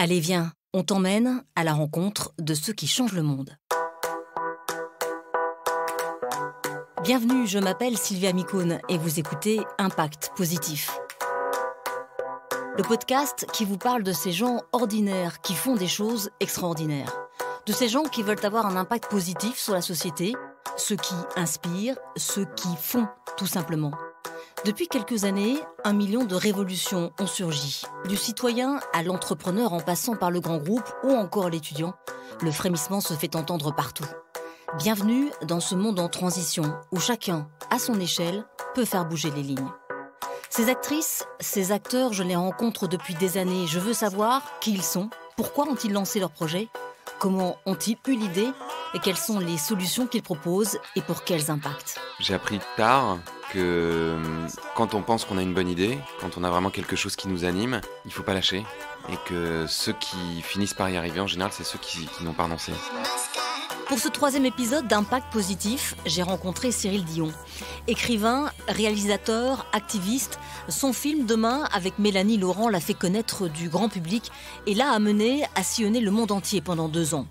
Allez, viens, on t'emmène à la rencontre de ceux qui changent le monde. Bienvenue, je m'appelle Sylvia Micone et vous écoutez Impact Positif. Le podcast qui vous parle de ces gens ordinaires qui font des choses extraordinaires. De ces gens qui veulent avoir un impact positif sur la société, ceux qui inspirent, ceux qui font tout simplement. Depuis quelques années, un million de révolutions ont surgi. Du citoyen à l'entrepreneur en passant par le grand groupe ou encore l'étudiant, le frémissement se fait entendre partout. Bienvenue dans ce monde en transition où chacun, à son échelle, peut faire bouger les lignes. Ces actrices, ces acteurs, je les rencontre depuis des années. Je veux savoir qui ils sont, pourquoi ont-ils lancé leur projet Comment ont-ils eu l'idée et quelles sont les solutions qu'ils proposent et pour quels impacts J'ai appris tard que euh, quand on pense qu'on a une bonne idée, quand on a vraiment quelque chose qui nous anime, il faut pas lâcher et que ceux qui finissent par y arriver en général, c'est ceux qui, qui n'ont pas renoncé. Pour ce troisième épisode d'Impact Positif, j'ai rencontré Cyril Dion. Écrivain, réalisateur, activiste, son film Demain avec Mélanie Laurent l'a fait connaître du grand public et l'a amené à sillonner le monde entier pendant deux ans.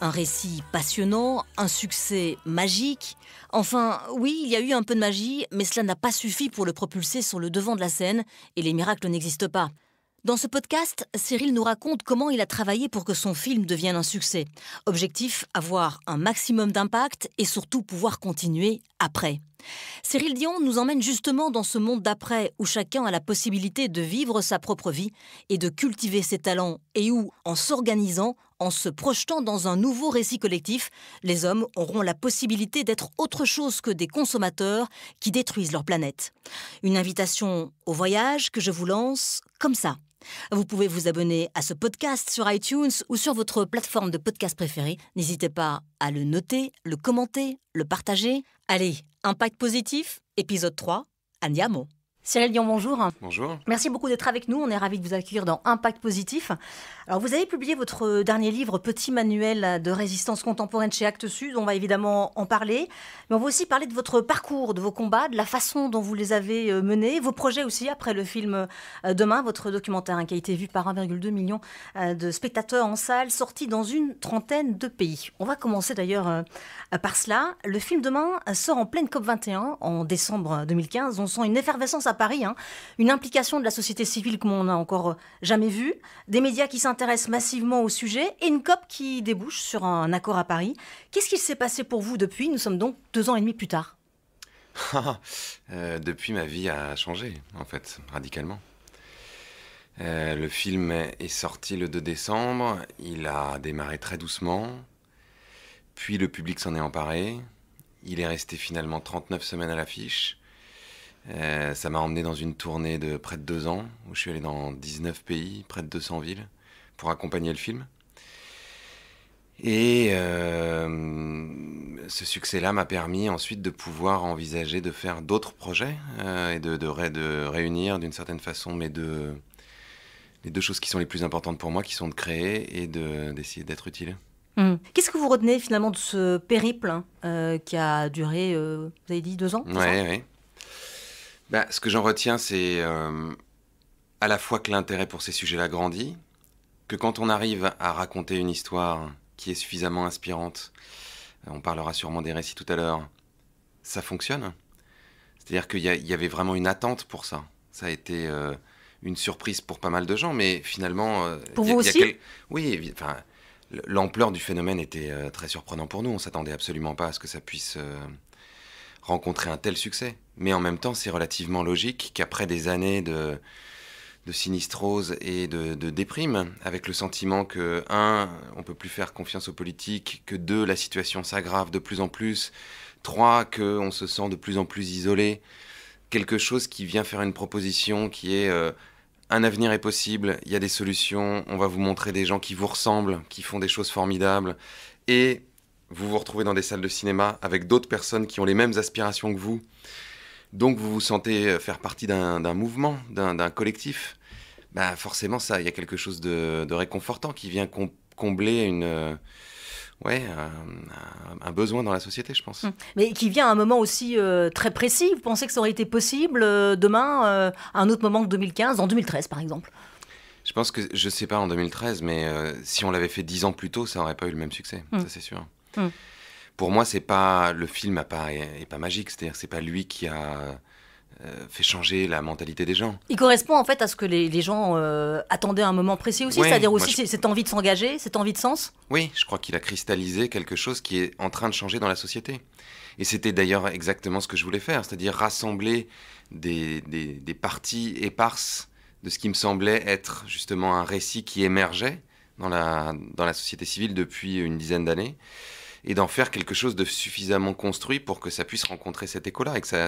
Un récit passionnant, un succès magique. Enfin, oui, il y a eu un peu de magie, mais cela n'a pas suffi pour le propulser sur le devant de la scène et les miracles n'existent pas. Dans ce podcast, Cyril nous raconte comment il a travaillé pour que son film devienne un succès. Objectif, avoir un maximum d'impact et surtout pouvoir continuer après. Cyril Dion nous emmène justement dans ce monde d'après où chacun a la possibilité de vivre sa propre vie et de cultiver ses talents et où, en s'organisant, en se projetant dans un nouveau récit collectif, les hommes auront la possibilité d'être autre chose que des consommateurs qui détruisent leur planète. Une invitation au voyage que je vous lance comme ça. Vous pouvez vous abonner à ce podcast sur iTunes ou sur votre plateforme de podcast préférée. N'hésitez pas à le noter, le commenter, le partager. Allez, impact positif, épisode 3, andiamo. Cyril Dion, bonjour. Bonjour. Merci beaucoup d'être avec nous. On est ravis de vous accueillir dans Impact Positif. Alors, vous avez publié votre dernier livre, Petit manuel de résistance contemporaine chez Actes Sud. On va évidemment en parler. Mais on va aussi parler de votre parcours, de vos combats, de la façon dont vous les avez euh, menés, vos projets aussi après le film euh, Demain, votre documentaire hein, qui a été vu par 1,2 million euh, de spectateurs en salle, sorti dans une trentaine de pays. On va commencer d'ailleurs par cela. Le film Demain sort en pleine COP21 en décembre 2015. On sent une effervescence à Paris, hein. une implication de la société civile comme on n'a encore euh, jamais vue, des médias qui s'intéressent massivement au sujet et une COP qui débouche sur un accord à Paris. Qu'est-ce qu'il s'est passé pour vous depuis Nous sommes donc deux ans et demi plus tard. Ah, euh, depuis, ma vie a changé, en fait, radicalement. Euh, le film est sorti le 2 décembre, il a démarré très doucement, puis le public s'en est emparé, il est resté finalement 39 semaines à l'affiche, euh, ça m'a emmené dans une tournée de près de deux ans, où je suis allé dans 19 pays, près de 200 villes, pour accompagner le film. Et euh, ce succès-là m'a permis ensuite de pouvoir envisager de faire d'autres projets euh, et de, de, réunir d'une certaine façon mes deux, les deux choses qui sont les plus importantes pour moi, qui sont de créer et d'essayer d'être utile. Mmh. Qu'est-ce que vous retenez finalement de ce périple hein, qui a duré, vous avez dit, deux ans Oui, oui. Bah, ce que j'en retiens, c'est euh, à la fois que l'intérêt pour ces sujets-là grandit, que quand on arrive à raconter une histoire qui est suffisamment inspirante, euh, on parlera sûrement des récits tout à l'heure, ça fonctionne. C'est-à-dire qu'il y, avait vraiment une attente pour ça. Ça a été euh, une surprise pour pas mal de gens, mais finalement... pour vous Oui, enfin, l'ampleur du phénomène était très surprenant pour nous. On s'attendait absolument pas à ce que ça puisse rencontrer un tel succès. Mais en même temps, c'est relativement logique qu'après des années de, de sinistrose et de, de, déprime, avec le sentiment que, un, on peut plus faire confiance aux politiques, que deux, la situation s'aggrave de plus en plus, trois, que on se sent de plus en plus isolé, quelque chose qui vient faire une proposition qui est euh, un avenir est possible, il y a des solutions, on va vous montrer des gens qui vous ressemblent, qui font des choses formidables, et vous vous retrouvez dans des salles de cinéma avec d'autres personnes qui ont les mêmes aspirations que vous. Donc vous vous sentez euh, faire partie d'un mouvement, d'un collectif. Bah forcément, ça, il y a quelque chose de, réconfortant qui vient combler une, euh, ouais, un, besoin dans la société, je pense. Hum. Mais qui vient à un moment aussi euh, très précis. Vous pensez que ça aurait été possible demain, à un autre moment que 2015, en 2013 par exemple je pense que, je sais pas en 2013, mais si on l'avait fait dix ans plus tôt, ça n'aurait pas eu le même succès, hum. ça c'est sûr. Mm. Pour moi, c'est pas le film n'est pas, pas magique. C'est-à-dire, c'est pas lui qui a euh, fait changer la mentalité des gens. Il correspond en fait à ce que les, gens euh, attendaient à un moment précis aussi, c'est-à-dire aussi cette envie de s'engager, cette envie de sens. Oui, je crois qu'il a cristallisé quelque chose qui est en train de changer dans la société. Et c'était d'ailleurs exactement ce que je voulais faire, c'est-à-dire rassembler des, parties éparses de ce qui me semblait être justement un récit qui émergeait dans la, dans la société civile depuis une dizaine d'années et d'en faire quelque chose de suffisamment construit pour que ça puisse rencontrer cet écho-là et que ça,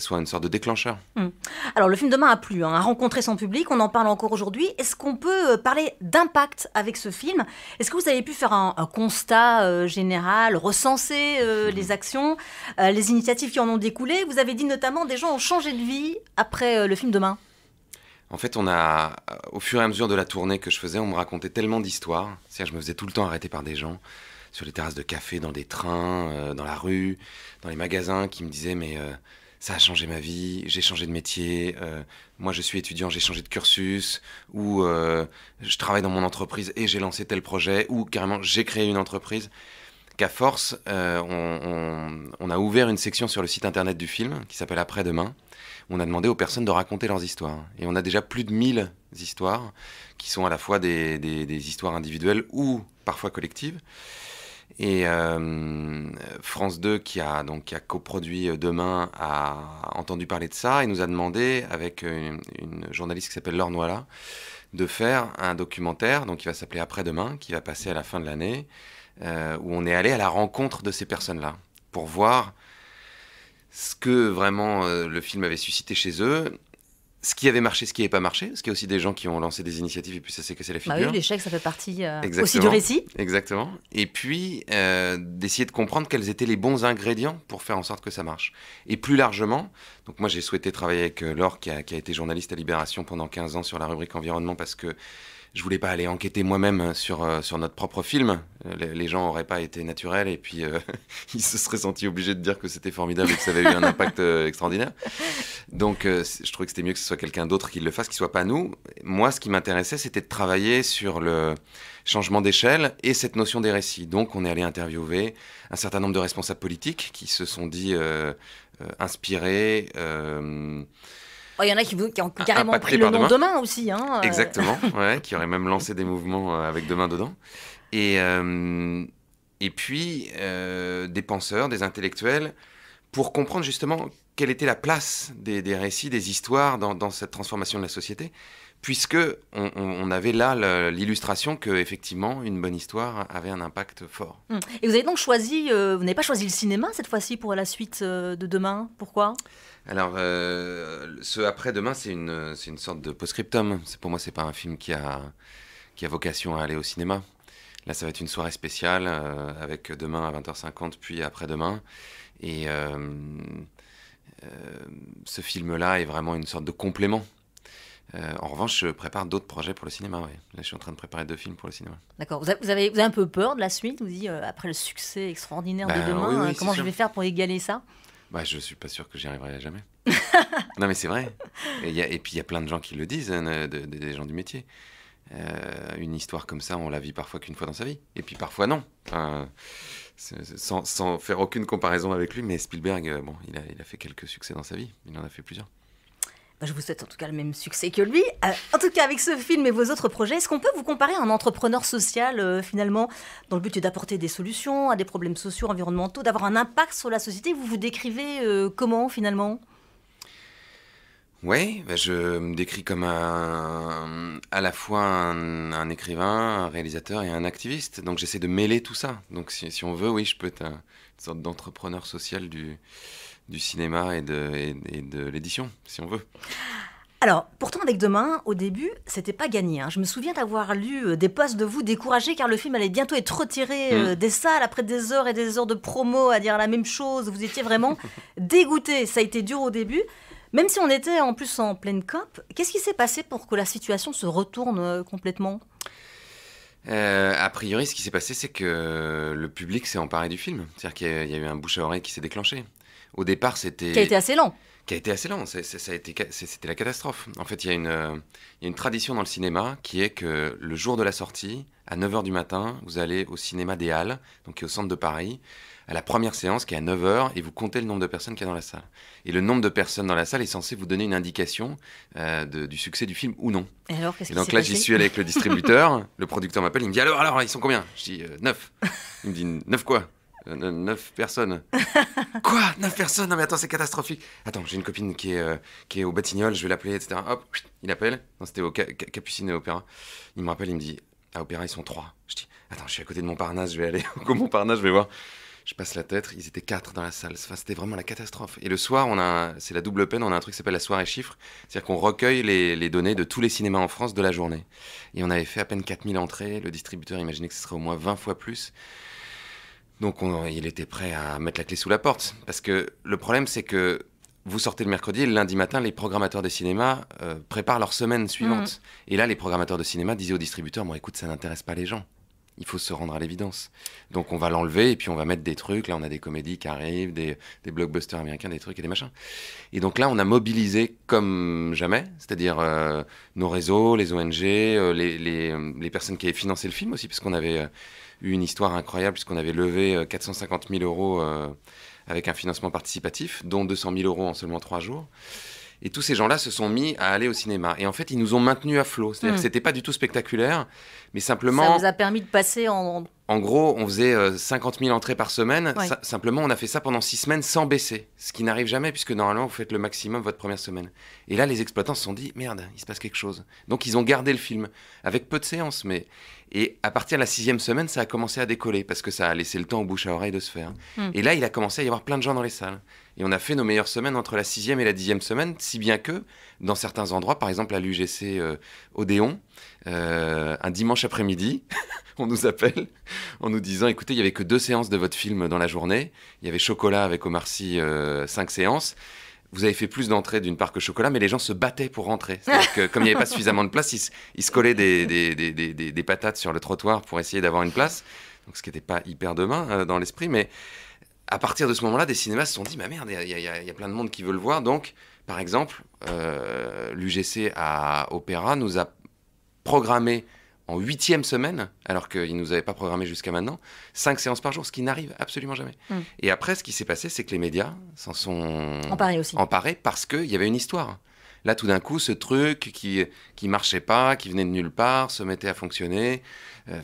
soit une sorte de déclencheur. Hmm. Alors le film Demain a plu, hein, a rencontré son public, on en parle encore aujourd'hui. Est-ce qu'on peut euh, parler d'impact avec ce film Est-ce que vous avez pu faire un, constat euh, général, recenser euh, hmm. les actions, les initiatives qui en ont découlé Vous avez dit notamment des gens ont changé de vie après le film Demain. En fait, on a, au fur et à mesure de la tournée que je faisais, on me racontait tellement d'histoires. cest je me faisais tout le temps arrêter par des gens sur les terrasses de café, dans des trains, euh, dans la rue, dans les magasins, qui me disaient mais euh, ça a changé ma vie, j'ai changé de métier, euh, moi je suis étudiant, j'ai changé de cursus, ou je travaille dans mon entreprise et j'ai lancé tel projet, ou carrément j'ai créé une entreprise. Qu'à force, on, on, on, a ouvert une section sur le site internet du film qui s'appelle Après-demain. On a demandé aux personnes de raconter leurs histoires. Et on a déjà plus de 1000 histoires qui sont à la fois des, des, des histoires individuelles ou parfois collectives. Et euh, France 2, qui a, donc, qui a coproduit euh, Demain, a entendu parler de ça et nous a demandé, avec euh, une, journaliste qui s'appelle Laure Noila, de faire un documentaire, donc qui va s'appeler Après-demain, qui va passer à la fin de l'année, où on est allé à la rencontre de ces personnes-là, pour voir ce que vraiment le film avait suscité chez eux ce qui avait marché, ce qui n'avait pas marché, parce qu'il y a aussi des gens qui ont lancé des initiatives et puis ça que c'est la figure. Bah oui, l'échec, ça fait partie euh, aussi du récit. Exactement. Et puis, euh, d'essayer de comprendre quels étaient les bons ingrédients pour faire en sorte que ça marche. Et plus largement, donc moi j'ai souhaité travailler avec euh, Laure, qui a, qui a, été journaliste à Libération pendant 15 ans sur la rubrique environnement, parce que je voulais pas aller enquêter moi-même euh, sur, euh, sur notre propre film. Euh, les, gens n'auraient pas été naturels et puis ils se seraient sentis obligés de dire que c'était formidable et que ça avait eu un impact extraordinaire. Donc je trouvais que c'était mieux que ce soit quelqu'un d'autre qui le fasse, qui soit pas nous. Moi, ce qui m'intéressait, c'était de travailler sur le changement d'échelle et cette notion des récits. Donc on est allé interviewer un certain nombre de responsables politiques qui se sont dit inspirés Oh, il y en a qui, qui ont ah, ah, carrément pris le nom demain, aussi. Hein, euh. Exactement, ouais, qui auraient même lancé des mouvements euh, avec Demain dedans. Et, euh, et puis, des penseurs, des intellectuels, pour comprendre justement quelle était la place des, des récits, des histoires dans, cette transformation de la société, puisque on, avait là l'illustration que effectivement une bonne histoire avait un impact fort. Hum. Et vous avez donc choisi, vous n'avez pas choisi le cinéma cette fois-ci pour la suite de demain. Pourquoi alors, euh, ce après-demain, c'est une, sorte de post-scriptum. pour moi, c'est pas un film qui a, vocation à aller au cinéma. Là, ça va être une soirée spéciale euh, avec demain à 20h50, puis après-demain. Et euh, ce film-là est vraiment une sorte de complément. en revanche, je prépare d'autres projets pour le cinéma. Là, je suis en train de préparer deux films pour le cinéma. D'accord. Vous avez, vous avez, un peu peur de la suite Vous dites, après le succès extraordinaire de bah demain, comment je vais faire pour égaler ça bah, je suis pas sûr que j'y arriverai jamais. non, mais c'est vrai. Et, y et puis, il y a plein de gens qui le disent, hein, des gens du métier. Euh, une histoire comme ça, on la vit parfois qu'une fois dans sa vie. Et puis, parfois, non. sans, faire aucune comparaison avec lui, mais Spielberg, euh, bon, il a, il a fait quelques succès dans sa vie. Il en a fait plusieurs. Bah, je vous souhaite en tout cas le même succès que lui. Euh, en tout cas, avec ce film et vos autres projets, est-ce qu'on peut vous comparer à un entrepreneur social euh, finalement dans le but d'apporter des solutions à des problèmes sociaux, environnementaux, d'avoir un impact sur la société Vous vous décrivez euh, comment finalement oui, bah, je me décris comme un, à la fois un, écrivain, un réalisateur et un activiste. Donc j'essaie de mêler tout ça. Donc si, on veut, oui, je peux te sorte d'entrepreneur social du, cinéma et de, l'édition, si on veut. Alors, pourtant, avec Demain, au début, c'était pas gagné. Hein. Je me souviens d'avoir lu euh, des posts de vous découragés car le film allait bientôt être retiré mm. euh, des salles après des heures et des heures de promo à dire la même chose. Vous étiez vraiment dégoûtés. Ça a été dur au début. Même si on était en plus en pleine COP, qu'est-ce qui s'est passé pour que la situation se retourne euh, complètement euh, a priori, ce qui s'est passé, c'est que le public s'est emparé du film. C'est-à-dire qu'il y, a eu un bouche à oreille qui s'est déclenché. Au départ, c'était. Qui a été assez lent. Qui a été assez lent. C'était la catastrophe. En fait, il y, a une, une tradition dans le cinéma qui est que le jour de la sortie, à 9h du matin, vous allez au cinéma des Halles, donc qui est au centre de Paris à la première séance qui est à 9h et vous comptez le nombre de personnes qu'il y a dans la salle. Et le nombre de personnes dans la salle est censé vous donner une indication euh, du succès du film ou non. Et alors, donc là, j'y suis allé avec le distributeur. le producteur m'appelle, il me dit Alors, alors, ils sont combien Je dis euh, Neuf ». 9. Il me dit 9 quoi 9 euh, personnes. Quoi 9 personnes Non mais attends, c'est catastrophique. Attends, j'ai une copine qui est, qui est au Batignolles, je vais l'appeler, etc. Hop, il appelle. Non, c'était au Capucine et Opéra. Il me rappelle, il me dit, à Opéra, ils sont trois. » Je dis, attends, je suis à côté de Montparnasse, je vais aller au Montparnasse, je vais voir je passe la tête, ils étaient quatre dans la salle. c'était vraiment la catastrophe. Et le soir, on a, c'est la double peine, on a un truc qui s'appelle la soirée chiffres. C'est-à-dire qu'on recueille les, données de tous les cinémas en France de la journée. Et on avait fait à peine 4000 entrées. Le distributeur imaginait que ce serait au moins 20 fois plus. Donc, il était prêt à mettre la clé sous la porte. Parce que le problème, c'est que vous sortez le mercredi et le lundi matin, les programmateurs de cinémas euh, préparent leur semaine suivante. Mmh. Et là, les programmateurs de cinéma disaient au distributeur :« Bon, écoute, ça n'intéresse pas les gens il faut se rendre à l'évidence. Donc on va l'enlever et puis on va mettre des trucs. Là, on a des comédies qui arrivent, des, des blockbusters américains, des trucs et des machins. Et donc là, on a mobilisé comme jamais, c'est-à-dire euh, nos réseaux, les ONG, euh, les, les, personnes qui avaient financé le film aussi, puisqu'on avait euh, eu une histoire incroyable, puisqu'on avait levé 450 000 euros avec un financement participatif, dont 200 000 euros en seulement trois jours. Et tous ces gens-là se sont mis à aller au cinéma. Et en fait, ils nous ont maintenus à flot. C'est-à-dire hmm. c'était pas du tout spectaculaire, mais simplement. Ça nous a permis de passer en. En gros, on faisait 50 euh, 000 entrées par semaine. simplement, on a fait ça pendant six semaines sans baisser. Ce qui n'arrive jamais, puisque normalement, vous faites le maximum votre première semaine. Et là, les exploitants se sont dit merde, il se passe quelque chose. Donc, ils ont gardé le film, avec peu de séances, mais. Et à partir de la sixième semaine, ça a commencé à décoller parce que ça a laissé le temps aux bouche à oreille de se faire. Hmm. Et là, il a commencé à y avoir plein de gens dans les salles. Et on a fait nos meilleures semaines entre la sixième et la dixième semaine, si bien que, dans certains endroits, par exemple à l'UGC euh, Odéon, euh, un dimanche après-midi, on nous appelle en nous disant, écoutez, il n'y avait que deux séances de votre film dans la journée, il y avait Chocolat avec Omar Sy, euh, cinq séances. Vous avez fait plus d'entrées d'une part que chocolat, mais les gens se battaient pour rentrer. comme il n'y avait pas suffisamment de place, ils, se collaient des, des, des, patates sur le trottoir pour essayer d'avoir une place. Donc, ce qui n'était pas hyper demain dans l'esprit, mais à partir de ce moment-là, des cinémas se sont dit, Ma merde, il y, a plein de monde qui veut le voir. Donc, par exemple, euh, l'UGC à Opéra nous a programmé en huitième semaine, alors qu'il ne nous avait pas programmé jusqu'à maintenant, cinq séances par jour, ce qui n'arrive absolument jamais. Hmm. Et après, ce qui s'est passé, c'est que les médias s'en sont emparés, aussi. emparés parce qu'il y avait une histoire. Là, tout d'un coup, ce truc qui qui marchait pas, qui venait de nulle part, se mettait à fonctionner, euh,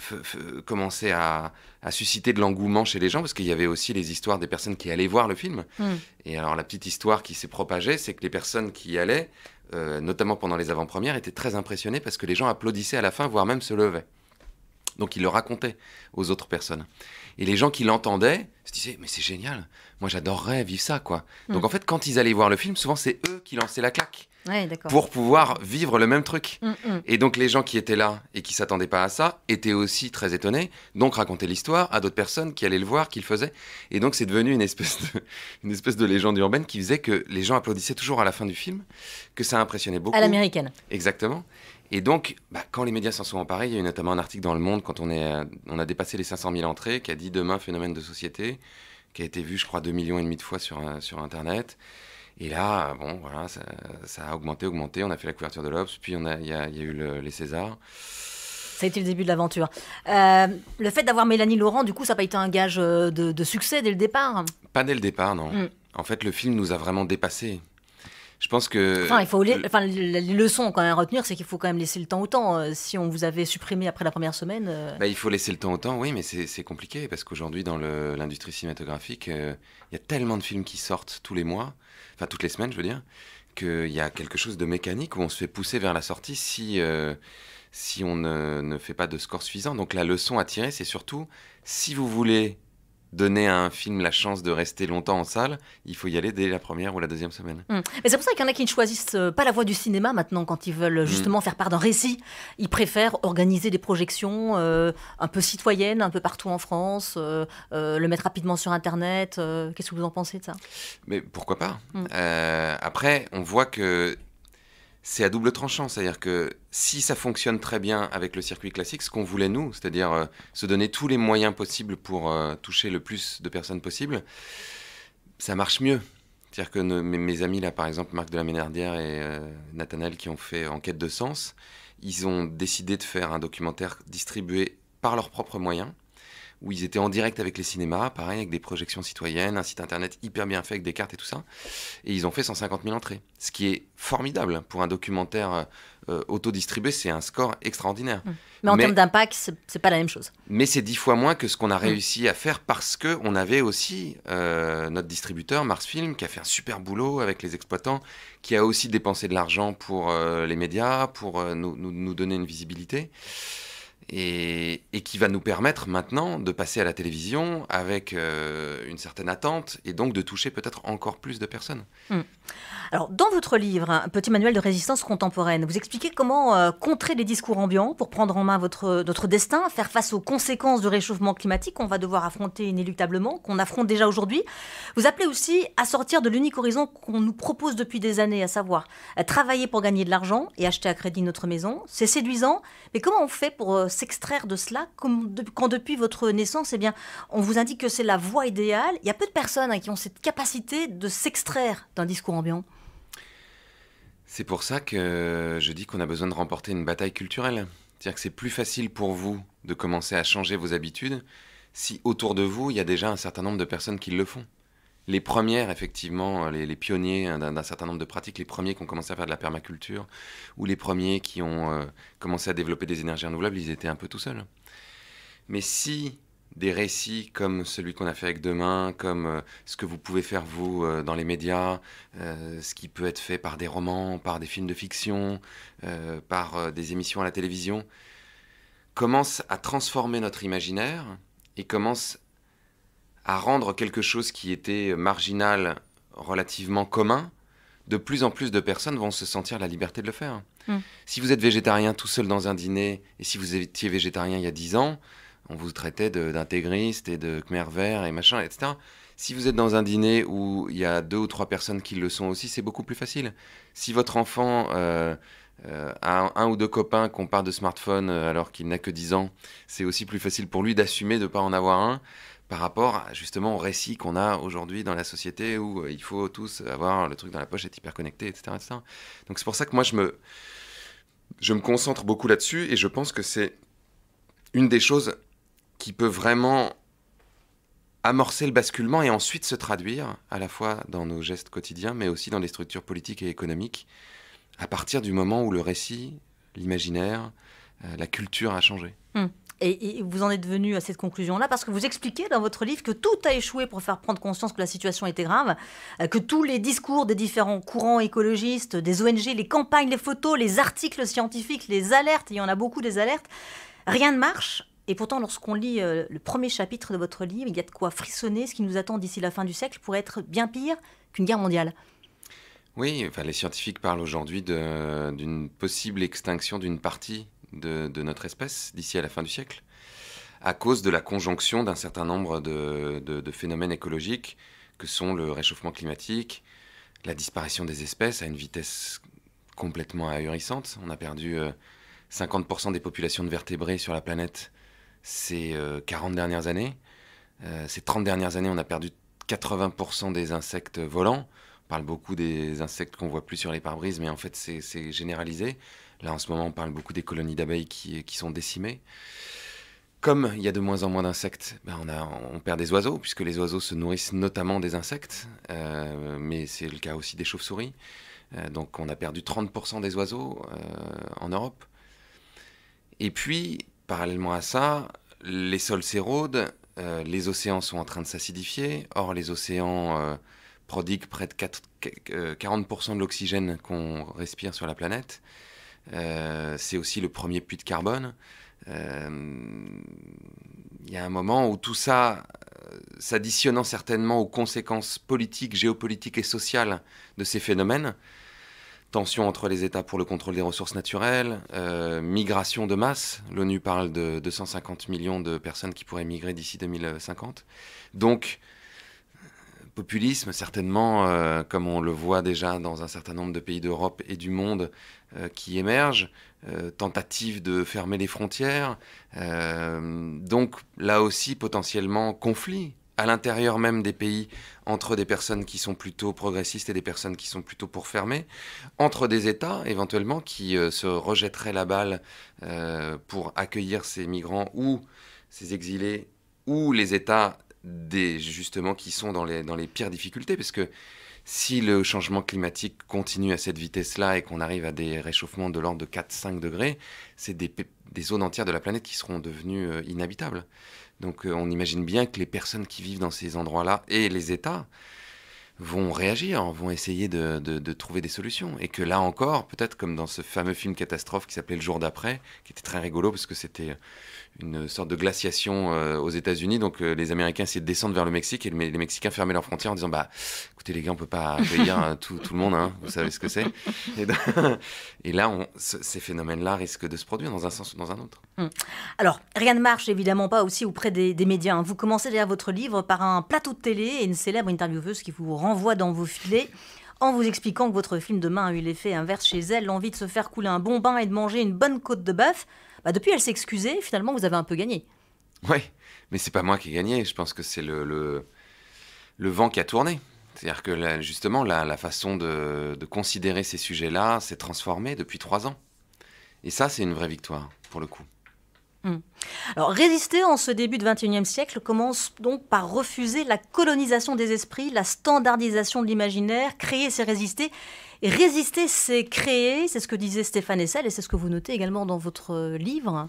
commençait à, susciter de l'engouement chez les gens, parce qu'il y avait aussi les histoires des personnes qui allaient voir le film. Hmm. Et alors, la petite histoire qui s'est propagée, c'est que les personnes qui allaient, euh, notamment pendant les avant-premières, étaient très impressionnées parce que les gens applaudissaient à la fin, voire même se levaient. Donc ils le racontaient aux autres personnes. Et les gens qui l'entendaient se disaient mais c'est génial, moi j'adorerais vivre ça quoi. Hmm. Donc en fait quand ils allaient voir le film, souvent c'est eux qui lançaient la claque pour pouvoir vivre le même truc. Mm, mm. Et donc les gens qui étaient là et qui s'attendaient pas à ça étaient aussi très étonnés, donc raconter l'histoire à d'autres personnes qui allaient le voir, qui le faisaient. Et donc c'est devenu une espèce, de, une espèce de légende urbaine qui faisait que les gens applaudissaient toujours à la fin du film, que ça impressionnait beaucoup. À l'américaine. Exactement. Et donc, bah, quand les médias s'en sont emparés, il y a eu notamment un article dans Le Monde, quand on, est, on a dépassé les 500 000 entrées, qui a dit Demain, phénomène de société, qui a été vu, je crois, 2 millions et demi de fois sur, euh, sur Internet. Et là, bon, voilà, ça, a augmenté, augmenté. On a fait la couverture de l'Obs, puis il a, y, a, eu les Césars. Ça a été le début de l'aventure. Euh, le fait d'avoir Mélanie Laurent, du coup, ça n'a pas été un gage euh, de, succès dès le départ Pas dès le départ, non. Mm. En fait, le film nous a vraiment dépassés. Je pense que. Enfin, il faut les, enfin, les leçons quand même à retenir, c'est qu'il faut quand même laisser le temps au temps. Euh, si on vous avait supprimé après la première semaine. Euh, bah, il faut laisser le temps au temps, oui, mais c'est compliqué parce qu'aujourd'hui, dans l'industrie cinématographique, euh, il y a tellement de films qui sortent tous les mois, enfin toutes les semaines, je veux dire, qu'il y a quelque chose de mécanique où on se fait pousser vers la sortie si, si on ne fait pas de score suffisant. Donc la leçon à tirer, c'est surtout si vous voulez donner à un film la chance de rester longtemps en salle, il faut y aller dès la première ou la deuxième semaine. Hmm. Mais c'est pour ça qu'il y en a qui ne choisissent euh, pas la voie du cinéma maintenant quand ils veulent euh, hmm. justement faire part d'un récit. Ils préfèrent organiser des projections euh, un peu citoyennes, un peu partout en France, le mettre rapidement sur Internet. Qu'est-ce que vous en pensez de ça Mais pourquoi pas hmm. Après, on voit que c'est à double tranchant. C'est-à-dire que si ça fonctionne très bien avec le circuit classique, ce qu'on voulait nous, c'est-à-dire euh, se donner tous les moyens possibles pour euh, toucher le plus de personnes possible, ça marche mieux. C'est-à-dire que mes, amis, là, par exemple, Marc de la Ménardière et euh, qui ont fait Enquête de sens, ils ont décidé de faire un documentaire distribué par leurs propres moyens où ils étaient en direct avec les cinémas, pareil, avec des projections citoyennes, un site internet hyper bien fait avec des cartes et tout ça. Et ils ont fait 150 000 entrées, ce qui est formidable pour un documentaire euh, autodistribué, c'est un score extraordinaire. Mmh. Mais en termes d'impact, c'est pas la même chose. Mais c'est dix fois moins que ce qu'on a mmh. réussi à faire parce qu'on avait aussi euh, notre distributeur Mars Film qui a fait un super boulot avec les exploitants, qui a aussi dépensé de l'argent pour euh, les médias, pour nous, donner une visibilité. Et, qui va nous permettre maintenant de passer à la télévision avec euh, une certaine attente et donc de toucher peut-être encore plus de personnes. Hmm. Alors, dans votre livre, un hein, petit manuel de résistance contemporaine, vous expliquez comment euh, contrer les discours ambiants pour prendre en main votre, notre destin, faire face aux conséquences du réchauffement climatique qu'on va devoir affronter inéluctablement, qu'on affronte déjà aujourd'hui. Vous appelez aussi à sortir de l'unique horizon qu'on nous propose depuis des années, à savoir travailler pour gagner de l'argent et acheter à crédit notre maison. C'est séduisant, mais comment on fait pour euh, s'extraire de cela quand depuis votre naissance, eh bien, on vous indique que c'est la voie idéale Il y a peu de personnes hein, qui ont cette capacité de s'extraire d'un discours ambiant. C'est pour ça que je dis qu'on a besoin de remporter une bataille culturelle. C'est-à-dire que c'est plus facile pour vous de commencer à changer vos habitudes si autour de vous, il y a déjà un certain nombre de personnes qui le font les premières, effectivement, euh, les, pionniers hein, d'un certain nombre de pratiques, les premiers qui ont commencé à faire de la permaculture, ou les premiers qui ont euh, commencé à développer des énergies renouvelables, ils étaient un peu tout seuls. Mais si des récits comme celui qu'on a fait avec Demain, comme euh, ce que vous pouvez faire vous dans les médias, ce qui peut être fait par des romans, par des films de fiction, par des émissions à la télévision, commence à transformer notre imaginaire et commence à rendre quelque chose qui était marginal, relativement commun, de plus en plus de personnes vont se sentir la liberté de le faire. Hmm. Si vous êtes végétarien tout seul dans un dîner, et si vous étiez végétarien il y a 10 ans, on vous traitait d'intégriste et de Khmer vert et machin, etc. Si vous êtes dans un dîner où il y a deux ou trois personnes qui le sont aussi, c'est beaucoup plus facile. Si votre enfant euh, euh, a un, ou deux copains qu'on parle de smartphone euh, alors qu'il n'a que 10 ans, c'est aussi plus facile pour lui d'assumer de ne pas en avoir un par rapport justement au récit qu'on a aujourd'hui dans la société où euh, il faut tous avoir le truc dans la poche, être hyper connecté, etc. Donc c'est pour ça que moi je me, je me concentre beaucoup là-dessus et je pense que c'est une des choses qui peut vraiment amorcer le basculement et ensuite se traduire à la fois dans nos gestes quotidiens mais aussi dans les structures politiques et économiques à partir du moment où le récit, l'imaginaire, euh, la culture a changé. Hmm. Et, vous en êtes venu à cette conclusion-là parce que vous expliquez dans votre livre que tout a échoué pour faire prendre conscience que la situation était grave, euh, que tous les discours des différents courants écologistes, des ONG, les campagnes, les photos, les articles scientifiques, les alertes, il y en a beaucoup des alertes, rien ne marche. Et pourtant, lorsqu'on lit euh, le premier chapitre de votre livre, il y a de quoi frissonner. Ce qui nous attend d'ici la fin du siècle pourrait être bien pire qu'une guerre mondiale. Oui, enfin, les scientifiques parlent aujourd'hui d'une possible extinction d'une partie de, notre espèce d'ici à la fin du siècle, à cause de la conjonction d'un certain nombre de, de, phénomènes écologiques que sont le réchauffement climatique, la disparition des espèces à une vitesse complètement ahurissante. On a perdu 50% euh, des populations de vertébrés sur la planète ces 40 euh, dernières années. Euh, ces 30 dernières années, on a perdu 80% des insectes volants. On parle beaucoup des insectes qu'on voit plus sur les pare-brises, mais en fait, c'est généralisé. Là, en ce moment, on parle beaucoup des colonies d'abeilles qui, sont décimées. Comme il y a de moins en moins d'insectes, ben, on, perd des oiseaux, puisque les oiseaux se nourrissent notamment des insectes, euh, mais c'est le cas aussi des chauves-souris. Euh, donc on a perdu 30% des oiseaux euh, en Europe. Et puis, parallèlement à ça, les sols s'érodent, les océans sont en train de s'acidifier. Or, les océans prodigue près de 40% euh, de l'oxygène qu'on respire sur la planète. Euh, c'est aussi le premier puits de carbone. Euh, il y a un moment où tout ça, s'additionnant certainement aux conséquences politiques, géopolitiques et sociales de ces phénomènes, tension entre les États pour le contrôle des ressources naturelles, migration de masse, l'ONU parle de 250 millions de personnes qui pourraient migrer d'ici 2050. Donc, populisme, certainement, euh, comme on le voit déjà dans un certain nombre de pays d'Europe et du monde euh, qui émergent, euh, tentative de fermer les frontières, donc là aussi potentiellement conflit à l'intérieur même des pays entre des personnes qui sont plutôt progressistes et des personnes qui sont plutôt pour fermer, entre des États éventuellement qui se rejetteraient la balle pour accueillir ces migrants ou ces exilés ou les États des, justement, qui sont dans les, dans les pires difficultés, parce que si le changement climatique continue à cette vitesse-là et qu'on arrive à des réchauffements de l'ordre de 4-5 degrés, c'est des, zones entières de la planète qui seront devenues euh, inhabitables. Donc euh, on imagine bien que les personnes qui vivent dans ces endroits-là et les États vont réagir, vont essayer de, de trouver des solutions. Et que là encore, peut-être comme dans ce fameux film catastrophe qui s'appelait Le jour d'après, qui était très rigolo parce que c'était une sorte de glaciation euh, aux États-Unis. Donc euh, les Américains essayaient de descendre vers le Mexique et les Mexicains fermaient leurs frontières en disant Bah écoutez, les gars, on peut pas accueillir euh, tout, le monde, hein. vous savez ce que c'est. Et, là, on, ces phénomènes-là risquent de se produire dans un sens ou dans un autre. Hmm. Alors, rien ne marche évidemment pas aussi auprès des, médias. Hein. Vous commencez déjà votre livre par un plateau de télé et une célèbre intervieweuse qui vous renvoie dans vos filets en vous expliquant que votre film demain a eu l'effet inverse chez elle, l'envie de se faire couler un bon bain et de manger une bonne côte de bœuf. Bah, depuis, elle s'est excusée. Finalement, vous avez un peu gagné. Ouais, mais c'est pas moi qui ai gagné. Je pense que c'est le, le, vent qui a tourné. C'est-à-dire que justement, la, façon de, considérer ces sujets-là s'est transformée depuis trois ans. Et ça, c'est une vraie victoire, pour le coup. Hmm. Alors, résister en ce début de XXIe siècle commence donc par refuser la colonisation des esprits, la standardisation de l'imaginaire, créer, c'est résister. Et résister, c'est créer, c'est ce que disait Stéphane Essel, et c'est ce que vous notez également dans votre euh, livre.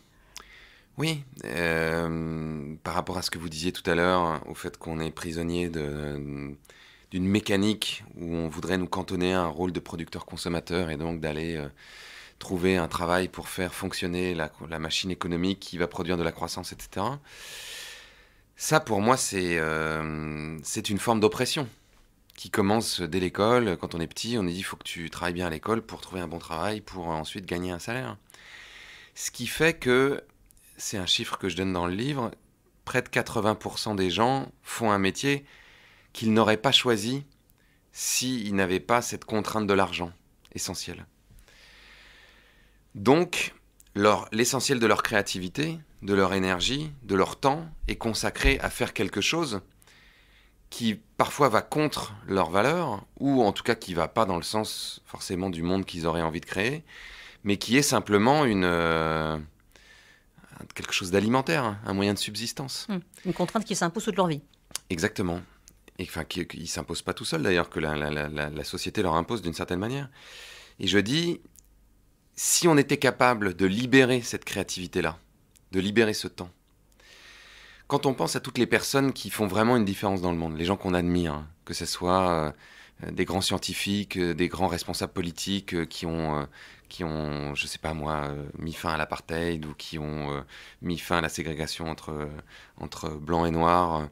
Oui, euh, par rapport à ce que vous disiez tout à l'heure, hein, au fait qu'on est prisonnier d'une mécanique où on voudrait nous cantonner à un rôle de producteur-consommateur et donc d'aller euh, trouver un travail pour faire fonctionner la, la, machine économique qui va produire de la croissance, etc. Ça, pour moi, c'est une forme d'oppression qui commence dès l'école. Quand on est petit, on est dit il faut que tu travailles bien à l'école pour trouver un bon travail, pour euh, ensuite gagner un salaire. Ce qui fait que, c'est un chiffre que je donne dans le livre, près de 80% des gens font un métier qu'ils n'auraient pas choisi s'ils n'avaient pas cette contrainte de l'argent essentielle. Donc, l'essentiel de leur créativité, de leur énergie, de leur temps est consacré à faire quelque chose qui parfois va contre leurs valeurs, ou en tout cas qui va pas dans le sens forcément du monde qu'ils auraient envie de créer, mais qui est simplement une euh, quelque chose d'alimentaire, hein, un moyen de subsistance. Hmm. Une contrainte qui s'impose toute leur vie. Exactement. Et enfin, qui ne s'impose pas tout seul, d'ailleurs, que la société leur impose d'une certaine manière. Et je dis, si on était capable de libérer cette créativité-là, de libérer ce temps, quand on pense à toutes les personnes qui font vraiment une différence dans le monde, les gens qu'on admire, hein, que ce soit euh, euh, des grands scientifiques, euh, des grands responsables politiques qui ont, qui ont, je sais pas moi, mis fin à l'apartheid ou qui ont mis fin à la ségrégation entre, entre blancs et noirs.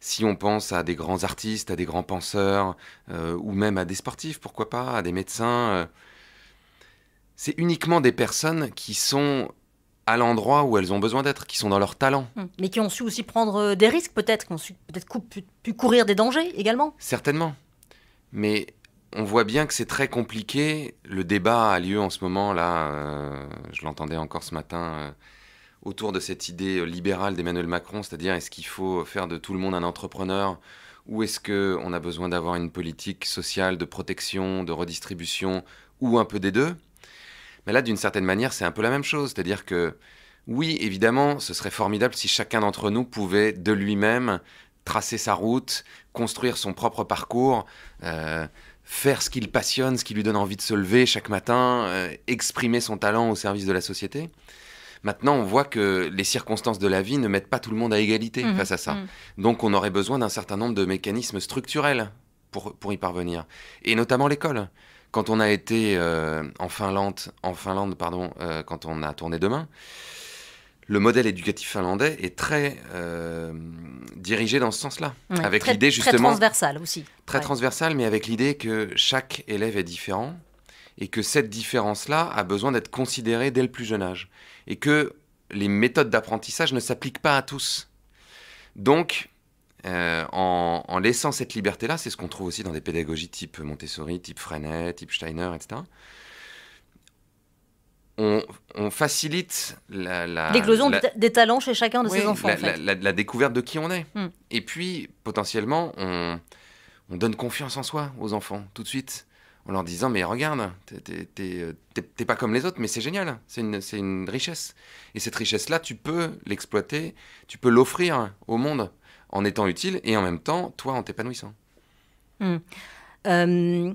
Si on pense à des grands artistes, à des grands penseurs, ou même à des sportifs, pourquoi pas, à des médecins, c'est uniquement des personnes qui sont à l'endroit où elles ont besoin d'être, qui sont dans leur talent. Hmm. Mais qui ont su aussi prendre euh, des risques peut-être, qui ont su peut-être pu courir des dangers également. Certainement. Mais on voit bien que c'est très compliqué. Le débat a lieu en ce moment, là, euh, je l'entendais encore ce matin, euh, autour de cette idée libérale d'Emmanuel Macron, c'est-à-dire est-ce qu'il faut faire de tout le monde un entrepreneur ou est-ce qu'on a besoin d'avoir une politique sociale de protection, de redistribution, ou un peu des deux mais là, d'une certaine manière, c'est un peu la même chose. C'est-à-dire que, oui, évidemment, ce serait formidable si chacun d'entre nous pouvait, de lui-même, tracer sa route, construire son propre parcours, euh, faire ce qu'il passionne, ce qui lui donne envie de se lever chaque matin, euh, exprimer son talent au service de la société. Maintenant, on voit que les circonstances de la vie ne mettent pas tout le monde à égalité mmh. face à ça. Mmh. Donc, on aurait besoin d'un certain nombre de mécanismes structurels pour y parvenir, et notamment l'école. Quand on a été euh, en Finlande, en Finlande pardon, euh, quand on a tourné Demain, le modèle éducatif finlandais est très euh, dirigé dans ce sens-là, avec l'idée justement très transversal aussi. Très transversal, mais avec l'idée que chaque élève est différent et que cette différence-là a besoin d'être considérée dès le plus jeune âge et que les méthodes d'apprentissage ne s'appliquent pas à tous. Donc, euh, en, laissant cette liberté-là, c'est ce qu'on trouve aussi dans des pédagogies type Montessori, type Freinet, type Steiner, etc. On, facilite l'éclosion la, déclosion des talents chez chacun de ces enfants. La, la, découverte de qui on est. Hmm. Et puis, potentiellement, on, donne confiance en soi aux enfants tout de suite, en leur disant Mais regarde, t'es pas comme les autres, mais c'est génial, c'est une, une richesse. Et cette richesse-là, tu peux l'exploiter, tu peux l'offrir au monde en étant utile et en même temps, toi, en t'épanouissant. Hmm. Euh,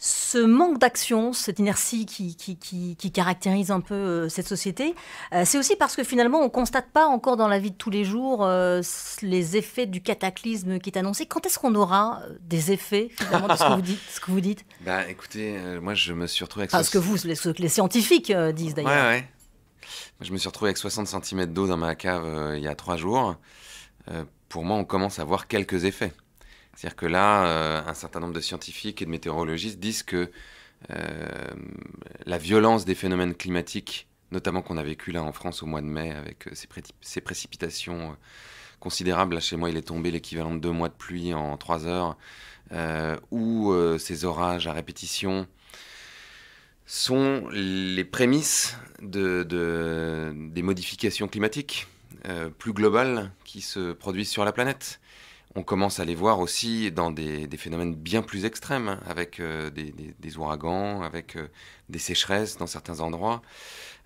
ce manque d'action, cette inertie qui, caractérise un peu euh, cette société, euh, c'est aussi parce que finalement, on ne constate pas encore dans la vie de tous les jours les effets du cataclysme qui est annoncé. Quand est-ce qu'on aura des effets finalement de ce que vous dites, bah, Écoutez, moi, je me suis retrouvé avec... Parce que vous, les scientifiques disent d'ailleurs. Je me suis retrouvé avec 60 cm d'eau dans ma cave il y a trois jours pour moi, on commence à voir quelques effets. C'est-à-dire que là, euh, un certain nombre de scientifiques et de météorologistes disent que euh, la violence des phénomènes climatiques, notamment qu'on a vécu là en France au mois de mai avec euh, ces, précipitations considérables, là chez moi il est tombé l'équivalent de deux mois de pluie en trois heures, ou ces orages à répétition, sont les prémices de, des modifications climatiques. Euh, plus globales qui se produisent sur la planète. On commence à les voir aussi dans des, phénomènes bien plus extrêmes, hein, avec euh, des, ouragans, avec euh, des sécheresses dans certains endroits,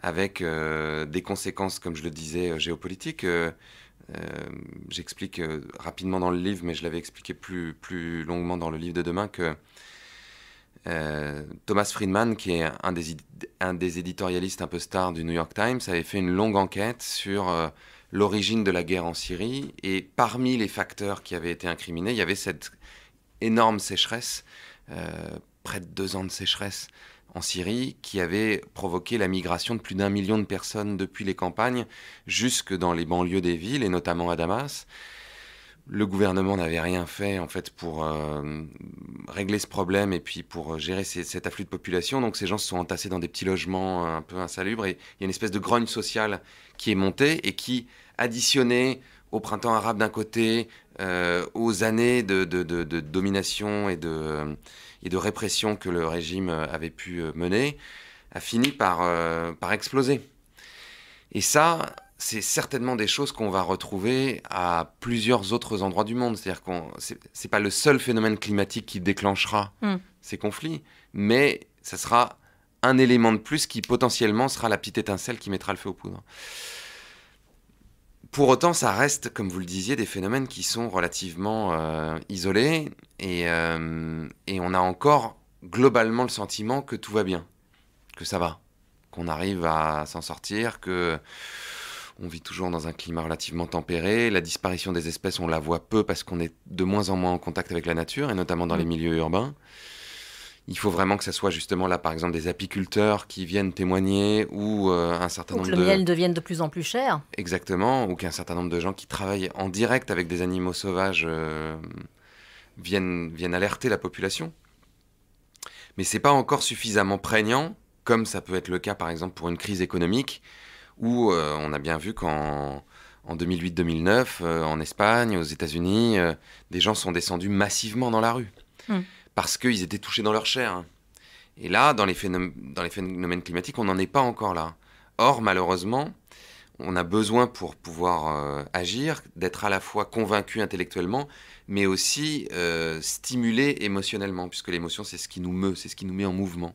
avec des conséquences, comme je le disais, géopolitiques. J'explique rapidement dans le livre, mais je l'avais expliqué plus, plus longuement dans le livre de demain, que Thomas Friedman, qui est un des, un des éditorialistes un peu stars du New York Times, avait fait une longue enquête sur l'origine de la guerre en Syrie. Et parmi les facteurs qui avaient été incriminés, il y avait cette énorme sécheresse, euh, près de deux ans de sécheresse en Syrie, qui avait provoqué la migration de plus d'un million de personnes depuis les campagnes jusque dans les banlieues des villes, et notamment à Damas. Le gouvernement n'avait rien fait en fait pour euh, régler ce problème et puis pour gérer cet afflux de population. Donc ces gens se sont entassés dans des petits logements euh, un peu insalubres et il y a une espèce de grogne sociale qui est montée et qui additionné au printemps arabe d'un côté, euh, aux années de, domination et, de, répression que le régime avait pu euh, mener, a fini euh, par, exploser. Et ça, c'est certainement des choses qu'on va retrouver à plusieurs autres endroits du monde. C'est-à-dire qu'on, n'est pas le seul phénomène climatique qui déclenchera hmm. ces conflits, mais ça sera un élément de plus qui potentiellement sera la petite étincelle qui mettra le feu aux poudres. Pour autant, ça reste, comme vous le disiez, des phénomènes qui sont relativement euh, isolés euh, et, on a encore globalement le sentiment que tout va bien, que ça va, qu'on arrive à s'en sortir, que on vit toujours dans un climat relativement tempéré. La disparition des espèces, on la voit peu parce qu'on est de moins en moins en contact avec la nature et notamment dans mm. les milieux urbains il faut vraiment que ça soit justement là, par exemple, des apiculteurs qui viennent témoigner ou euh, un certain nombre de... Que le miel devienne de plus en plus cher. Exactement, ou qu'un certain nombre de gens qui travaillent en direct avec des animaux sauvages euh, viennent, viennent alerter la population. Mais c'est pas encore suffisamment prégnant, comme ça peut être le cas, par exemple, pour une crise économique, où euh, on a bien vu qu'en 2008-2009, en Espagne, aux États-Unis, des gens sont descendus massivement dans la rue. Hmm parce qu'ils étaient touchés dans leur chair. Hein. Et là, dans les, phénomènes, climatiques, on n'en est pas encore là. Or, malheureusement, on a besoin pour pouvoir euh, agir d'être à la fois convaincu intellectuellement, mais aussi euh, stimulé émotionnellement, puisque l'émotion, c'est ce qui nous meut, c'est ce qui nous met en mouvement.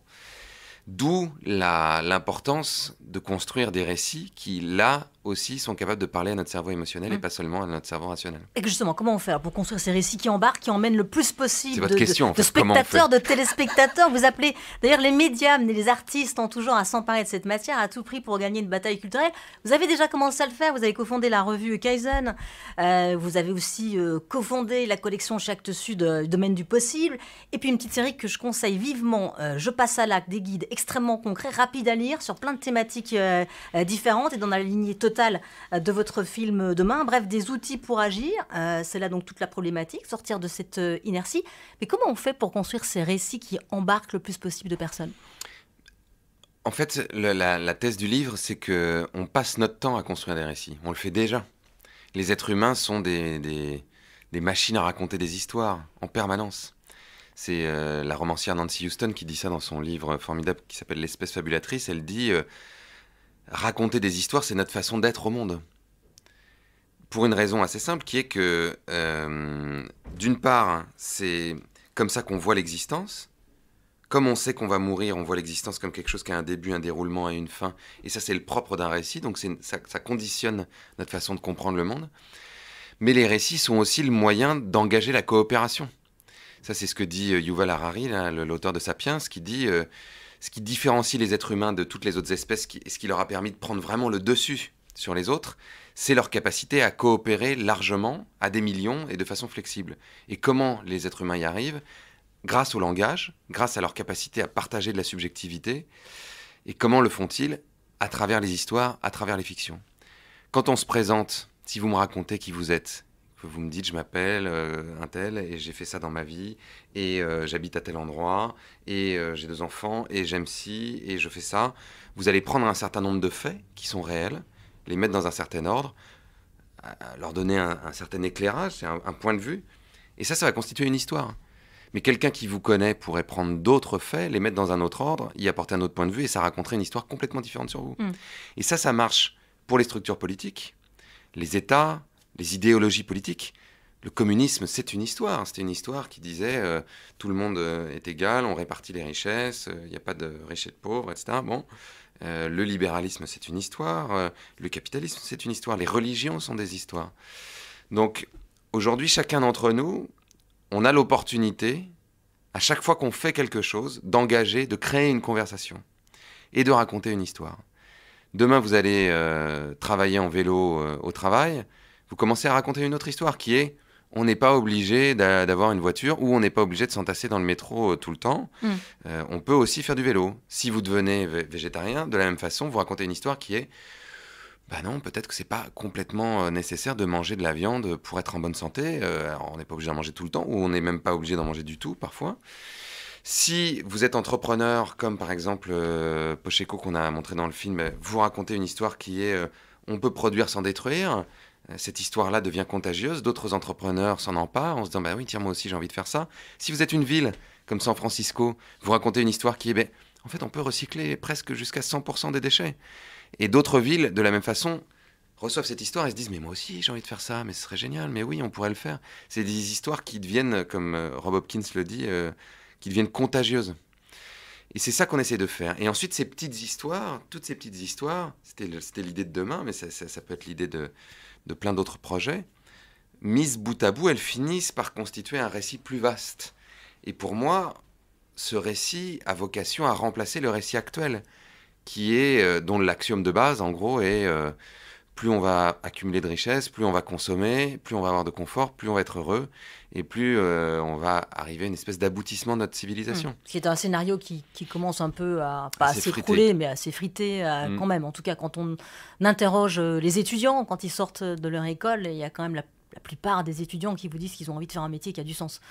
D'où l'importance de construire des récits qui, là, aussi sont capables de parler à notre cerveau émotionnel et mm. pas seulement à notre cerveau rationnel. Et justement, comment on fait hein, pour construire ces récits qui embarquent, qui emmènent le plus possible votre de, de, spectateurs, de téléspectateurs Vous appelez d'ailleurs les médias et les artistes en tout genre à s'emparer de cette matière à tout prix pour gagner une bataille culturelle. Vous avez déjà commencé à le faire, vous avez cofondé la revue Kaizen, euh, vous avez aussi euh, cofondé la collection Chaque Actes Sud, euh, Domaine du Possible, et puis une petite série que je conseille vivement, Je passe à l'acte, des guides extrêmement concrets, rapides à lire, sur plein de thématiques différentes et dans la lignée totale euh, de votre film demain. Bref, des outils pour agir. Euh, c'est là donc toute la problématique, sortir de cette euh, inertie. Mais comment on fait pour construire ces récits qui embarquent le plus possible de personnes En fait, la, thèse du livre, c'est que on passe notre temps à construire des récits. On le fait déjà. Les êtres humains sont des, machines à raconter des histoires en permanence. C'est la romancière Nancy Houston qui dit ça dans son livre formidable qui s'appelle L'espèce fabulatrice. Elle dit raconter des histoires, c'est notre façon d'être au monde. Pour une raison assez simple qui est que, euh, d'une part, c'est comme ça qu'on voit l'existence. Comme on sait qu'on va mourir, on voit l'existence comme quelque chose qui a un début, un déroulement et une fin. Et ça, c'est le propre d'un récit, donc ça, ça conditionne notre façon de comprendre le monde. Mais les récits sont aussi le moyen d'engager la coopération. Ça, c'est ce que dit euh, Yuval Harari, l'auteur de Sapiens, qui dit... Euh, ce qui différencie les êtres humains de toutes les autres espèces et ce qui leur a permis de prendre vraiment le dessus sur les autres, c'est leur capacité à coopérer largement, à des millions et de façon flexible. Et comment les êtres humains y arrivent Grâce au langage, grâce à leur capacité à partager de la subjectivité. Et comment le font-ils À travers les histoires, à travers les fictions. Quand on se présente, si vous me racontez qui vous êtes, vous me dites, je m'appelle euh, un tel et j'ai fait ça dans ma vie et euh, j'habite à tel endroit et euh, j'ai deux enfants et j'aime ci et je fais ça. Vous allez prendre un certain nombre de faits qui sont réels, les mettre dans un certain ordre, leur donner un, certain éclairage, un, point de vue. Et ça, ça va constituer une histoire. Mais quelqu'un qui vous connaît pourrait prendre d'autres faits, les mettre dans un autre ordre, y apporter un autre point de vue et ça raconterait une histoire complètement différente sur vous. Mm. Et ça, ça marche pour les structures politiques, les États, les idéologies politiques. Le communisme, c'est une histoire. C'était une histoire qui disait euh, tout le monde euh, est égal, on répartit les richesses, euh, il n'y a pas de riches et de pauvres, etc. Bon, le libéralisme, c'est une histoire. le capitalisme, c'est une histoire. Les religions sont des histoires. Donc, aujourd'hui, chacun d'entre nous, on a l'opportunité, à chaque fois qu'on fait quelque chose, d'engager, de créer une conversation et de raconter une histoire. Demain, vous allez travailler en vélo au travail vous commencez à raconter une autre histoire qui est on n'est pas obligé d'avoir une voiture ou on n'est pas obligé de s'entasser dans le métro euh, tout le temps. Mm. Euh, on peut aussi faire du vélo. Si vous devenez végétarien, de la même façon, vous racontez une histoire qui est bah non, peut-être que c'est pas complètement euh, nécessaire de manger de la viande pour être en bonne santé. on n'est pas obligé d'en manger tout le temps ou on n'est même pas obligé d'en manger du tout parfois. Si vous êtes entrepreneur, comme par exemple Pocheco qu'on a montré dans le film, vous racontez une histoire qui est on peut produire sans détruire cette histoire-là devient contagieuse, d'autres entrepreneurs s'en emparent en se disant bah oui, tiens, moi aussi j'ai envie de faire ça. Si vous êtes une ville comme San Francisco, vous racontez une histoire qui est ben, en fait, on peut recycler presque jusqu'à 100% des déchets. Et d'autres villes, de la même façon, reçoivent cette histoire et se disent mais moi aussi j'ai envie de faire ça, mais ce serait génial, mais oui, on pourrait le faire. C'est des histoires qui deviennent, comme euh, Rob Hopkins le dit, euh, qui deviennent contagieuses. Et c'est ça qu'on essaie de faire. Et ensuite, ces petites histoires, toutes ces petites histoires, c'était l'idée de demain, mais ça, ça peut être l'idée de, de plein d'autres projets, mises bout à bout, elles finissent par constituer un récit plus vaste. Et pour moi, ce récit a vocation à remplacer le récit actuel, qui est euh, dont l'axiome de base, en gros, est euh, plus on va accumuler de richesses, plus on va consommer, plus on va avoir de confort, plus on va être heureux, et plus euh, on va arriver à une espèce d'aboutissement de notre civilisation. Hmm. C'est un scénario qui, commence un peu à, pas à s'écrouler, mais à s'effriter euh, hmm. quand même. En tout cas, quand on interroge euh, les étudiants, quand ils sortent de leur école, il y a quand même la plupart des étudiants qui vous disent qu'ils ont envie de faire un métier qui a du sens.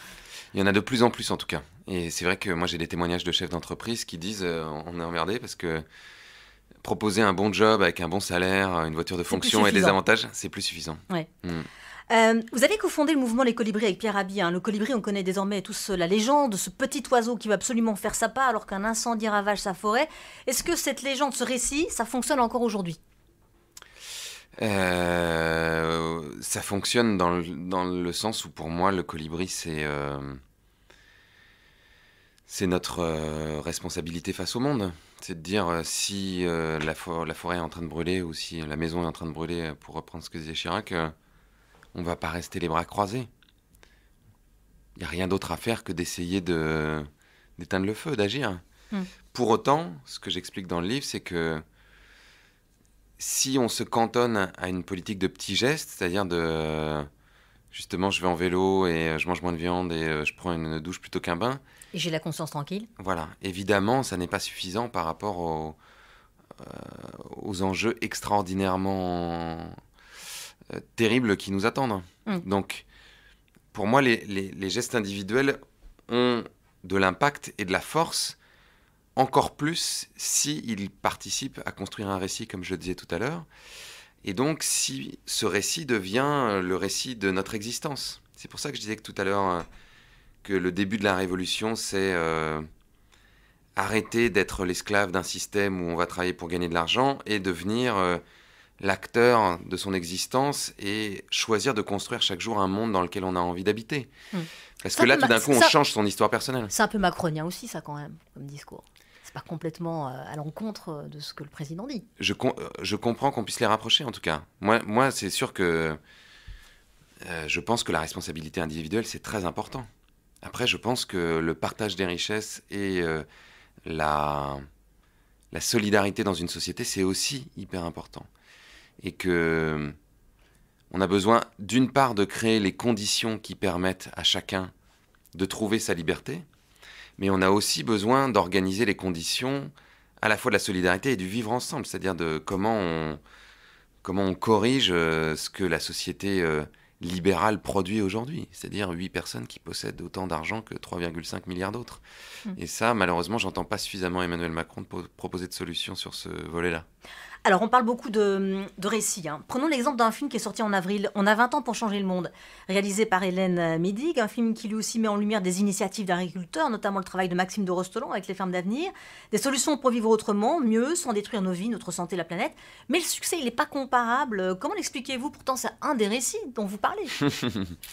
Il y en a de plus en plus en tout cas. Et c'est vrai que moi j'ai des témoignages de chefs d'entreprise qui disent on est emmerdé parce que proposer un bon job avec un bon salaire, une voiture de fonction et des avantages, c'est plus suffisant. Hmm. Euh, vous avez cofondé le mouvement Les Colibris avec Pierre Abi. Hein. Le colibri, on connaît désormais tous euh, la légende, ce petit oiseau qui va absolument faire sa part alors qu'un incendie ravage sa forêt. Est-ce que cette légende, ce récit, ça fonctionne encore aujourd'hui euh, Ça fonctionne dans le, sens où pour moi, le colibri, c'est... c'est notre responsabilité face au monde c'est de dire euh, si euh, la, forêt est en train de brûler ou si la maison est en train de brûler, euh, pour reprendre ce que disait Chirac, on va pas rester les bras croisés. Il n'y a rien d'autre à faire que d'essayer d'éteindre le feu, d'agir. Hmm. Pour autant, ce que j'explique dans le livre, c'est que si on se cantonne à une politique de petits gestes, c'est-à-dire de justement je vais en vélo et je mange moins de viande et je prends une douche plutôt qu'un bain, et j'ai la conscience tranquille. Voilà. Évidemment, ça n'est pas suffisant par rapport euh, aux enjeux extraordinairement euh, terribles qui nous attendent. Mm. Donc, pour moi, les, gestes individuels ont de l'impact et de la force, encore plus s'ils participent à construire un récit, comme je le disais tout à l'heure. Et donc, si ce récit devient le récit de notre existence. C'est pour ça que je disais que tout à l'heure, euh, que le début de la révolution, c'est euh, arrêter d'être l'esclave d'un système où on va travailler pour gagner de l'argent et devenir euh, l'acteur de son existence et choisir de construire chaque jour un monde dans lequel on a envie d'habiter. Hmm. Parce que là, tout d'un coup, on change son histoire personnelle. C'est un peu macronien aussi, ça, quand même, comme discours. C'est pas complètement euh, à l'encontre de ce que le président dit. Je, je comprends qu'on puisse les rapprocher, en tout cas. Moi, moi c'est sûr que je pense que la responsabilité individuelle, c'est très important. Après, je pense que le partage des richesses et euh, la, la, solidarité dans une société, c'est aussi hyper important. Et que on a besoin, d'une part, de créer les conditions qui permettent à chacun de trouver sa liberté, mais on a aussi besoin d'organiser les conditions à la fois de la solidarité et du vivre ensemble, c'est-à-dire de comment on, comment on corrige euh, ce que la société... Euh, libéral produit aujourd'hui, c'est-à-dire 8 personnes qui possèdent autant d'argent que 3,5 milliards d'autres. Hmm. Et ça, malheureusement, j'entends pas suffisamment Emmanuel Macron proposer de solution sur ce volet-là. Alors, on parle beaucoup de, récits. Hein. Prenons l'exemple d'un film qui est sorti en avril, On a 20 ans pour changer le monde, réalisé par Hélène Midig, un film qui lui aussi met en lumière des initiatives d'agriculteurs, notamment le travail de Maxime de Rostolon avec les fermes d'avenir, des solutions pour vivre autrement, mieux, sans détruire nos vies, notre santé, la planète. Mais le succès, il n'est pas comparable. Comment l'expliquez-vous Pourtant, c'est un des récits dont vous parlez.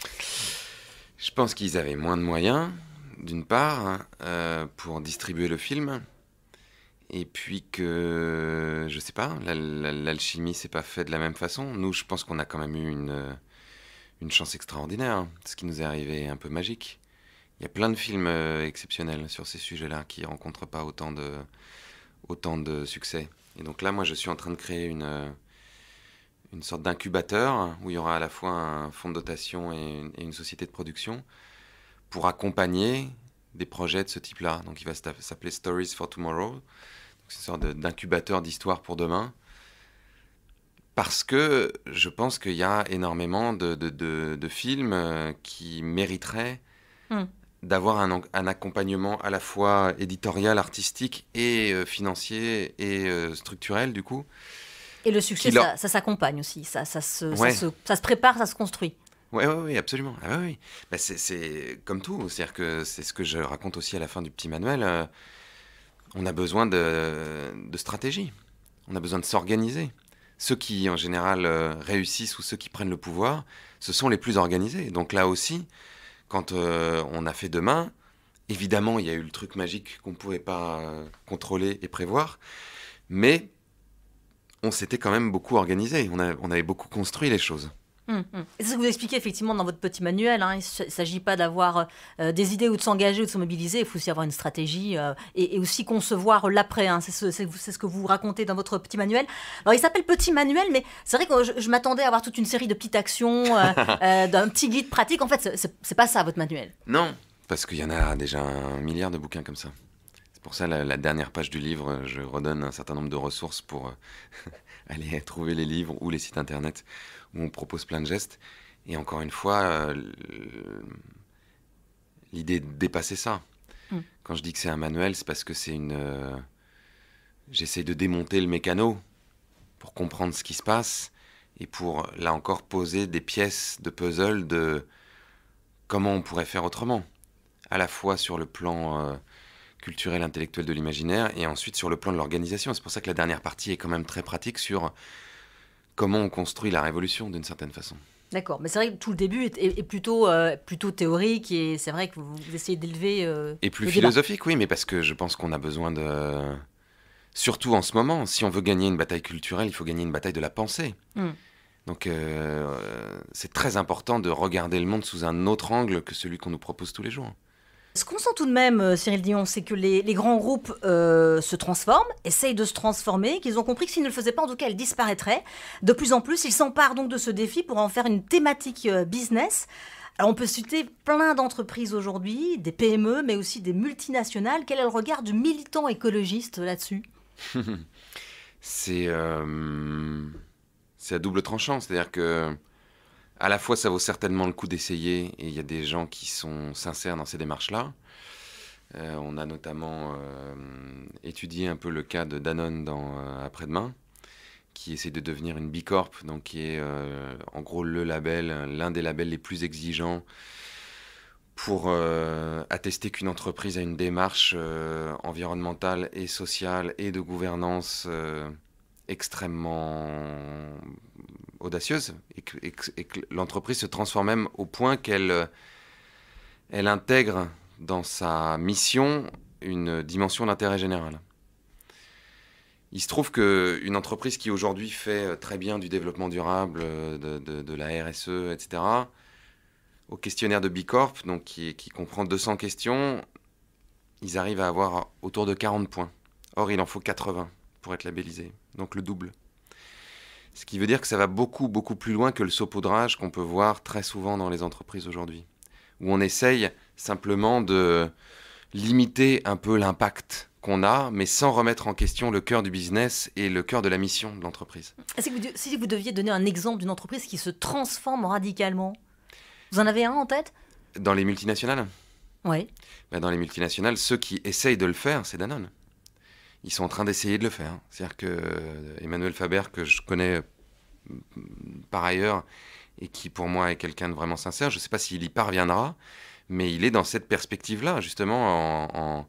Je pense qu'ils avaient moins de moyens, d'une part, hein, euh, pour distribuer le film et puis que, je sais pas, l'alchimie s'est pas fait de la même façon. Nous, je pense qu'on a quand même eu une, chance extraordinaire. Hein, ce qui nous est arrivé est un peu magique. Il y a plein de films euh, exceptionnels sur ces sujets-là qui rencontrent pas autant de, autant de succès. Et donc là, moi, je suis en train de créer une, euh, sorte d'incubateur où il y aura à la fois un fonds de dotation et une société de production pour accompagner des projets de ce type-là. Donc il va s'appeler Stories for Tomorrow sorte d'incubateur d'histoire pour demain. Parce que je pense qu'il y a énormément de, films euh, qui mériteraient hmm. d'avoir un, accompagnement à la fois éditorial, artistique et euh, financier et euh, structurel, du coup. Et le succès, ça, s'accompagne aussi, ça, se, prépare, ça se construit. Oui, ouais, ouais, absolument. Ah, bah, c'est comme tout, cest que c'est ce que je raconte aussi à la fin du petit manuel on a besoin de, stratégie, on a besoin de s'organiser. Ceux qui, en général, euh, réussissent ou ceux qui prennent le pouvoir, ce sont les plus organisés. Donc là aussi, quand euh, on a fait demain, évidemment, il y a eu le truc magique qu'on ne pouvait pas euh, contrôler et prévoir, mais on s'était quand même beaucoup organisé, on avait beaucoup construit les choses. Mm, mm. C'est ce que vous expliquez effectivement dans votre petit manuel. Hein. Il ne s'agit pas d'avoir euh, des idées ou de s'engager ou de se mobiliser. Il faut aussi avoir une stratégie euh, et, aussi concevoir l'après. Hein. C'est ce, que vous racontez dans votre petit manuel. Alors il s'appelle petit manuel, mais c'est vrai que je, m'attendais à avoir toute une série de petites actions, euh, d'un petit guide pratique. En fait, c'est pas ça votre manuel. Non, parce qu'il y en a déjà un milliard de bouquins comme ça. C'est pour ça la dernière page du livre, je redonne un certain nombre de ressources pour aller trouver les livres ou les sites internet où on propose plein de gestes. Et encore une fois, euh, l'idée de dépasser ça. Mm. Quand je dis que c'est un manuel, c'est parce que c'est une. Euh, J'essaie de démonter le mécano pour comprendre ce qui se passe et pour, là encore, poser des pièces de puzzle de comment on pourrait faire autrement, à la fois sur le plan euh, culturel, intellectuel de l'imaginaire, et ensuite sur le plan de l'organisation. C'est pour ça que la dernière partie est quand même très pratique sur comment on construit la révolution d'une certaine façon. D'accord, mais c'est vrai que tout le début est, plutôt, euh, plutôt théorique et c'est vrai que vous, essayez d'élever. Euh, et plus philosophique, oui, mais parce que je pense qu'on a besoin de. Surtout en ce moment, si on veut gagner une bataille culturelle, il faut gagner une bataille de la pensée. Hmm. Donc euh, c'est très important de regarder le monde sous un autre angle que celui qu'on nous propose tous les jours. Ce qu'on sent tout de même, euh, Cyril Dion, c'est que les, grands groupes euh, se transforment, essayent de se transformer, qu'ils ont compris que s'ils ne le faisaient pas, en tout cas, ils disparaîtraient. De plus en plus, ils s'emparent donc de ce défi pour en faire une thématique euh, business. Alors on peut citer plein d'entreprises aujourd'hui, des PME, mais aussi des multinationales. Quel est le regard du militant écologiste là-dessus C'est euh, à double tranchant, c'est-à-dire que à la fois, ça vaut certainement le coup d'essayer, et il y a des gens qui sont sincères dans ces démarches-là. Euh, on a notamment euh, étudié un peu le cas de Danone dans euh, Après-demain, qui essaie de devenir une Bicorp, donc qui est en gros le label, l'un des labels les plus exigeants pour attester qu'une entreprise a une démarche environnementale et sociale et de gouvernance extrêmement Audacieuse et que, l'entreprise se transforme même au point qu'elle euh, elle intègre dans sa mission une dimension d'intérêt général. Il se trouve qu'une entreprise qui aujourd'hui fait euh, très bien du développement durable, euh, de, la RSE, etc., au questionnaire de Bicorp, donc qui comprend 200 questions, ils arrivent à avoir autour de 40 points. Or, il en faut 80 pour être labellisé, donc le double. Ce qui veut dire que ça va beaucoup, beaucoup plus loin que le saupoudrage qu'on peut voir très souvent dans les entreprises aujourd'hui, où on essaye simplement de limiter un peu l'impact qu'on a, mais sans remettre en question le cœur du business et le cœur de la mission de l'entreprise. Si vous deviez donner un exemple d'une entreprise qui se transforme radicalement, vous en avez un en tête Dans les multinationales Oui. Ben, dans les multinationales, ceux qui essayent de le faire, c'est Danone ils sont en train d'essayer de le faire. C'est-à-dire que euh, Emmanuel Faber, que je connais euh, par ailleurs et qui pour moi est quelqu'un de vraiment sincère, je ne sais pas s'il y parviendra, mais il est dans cette perspective-là, justement, en,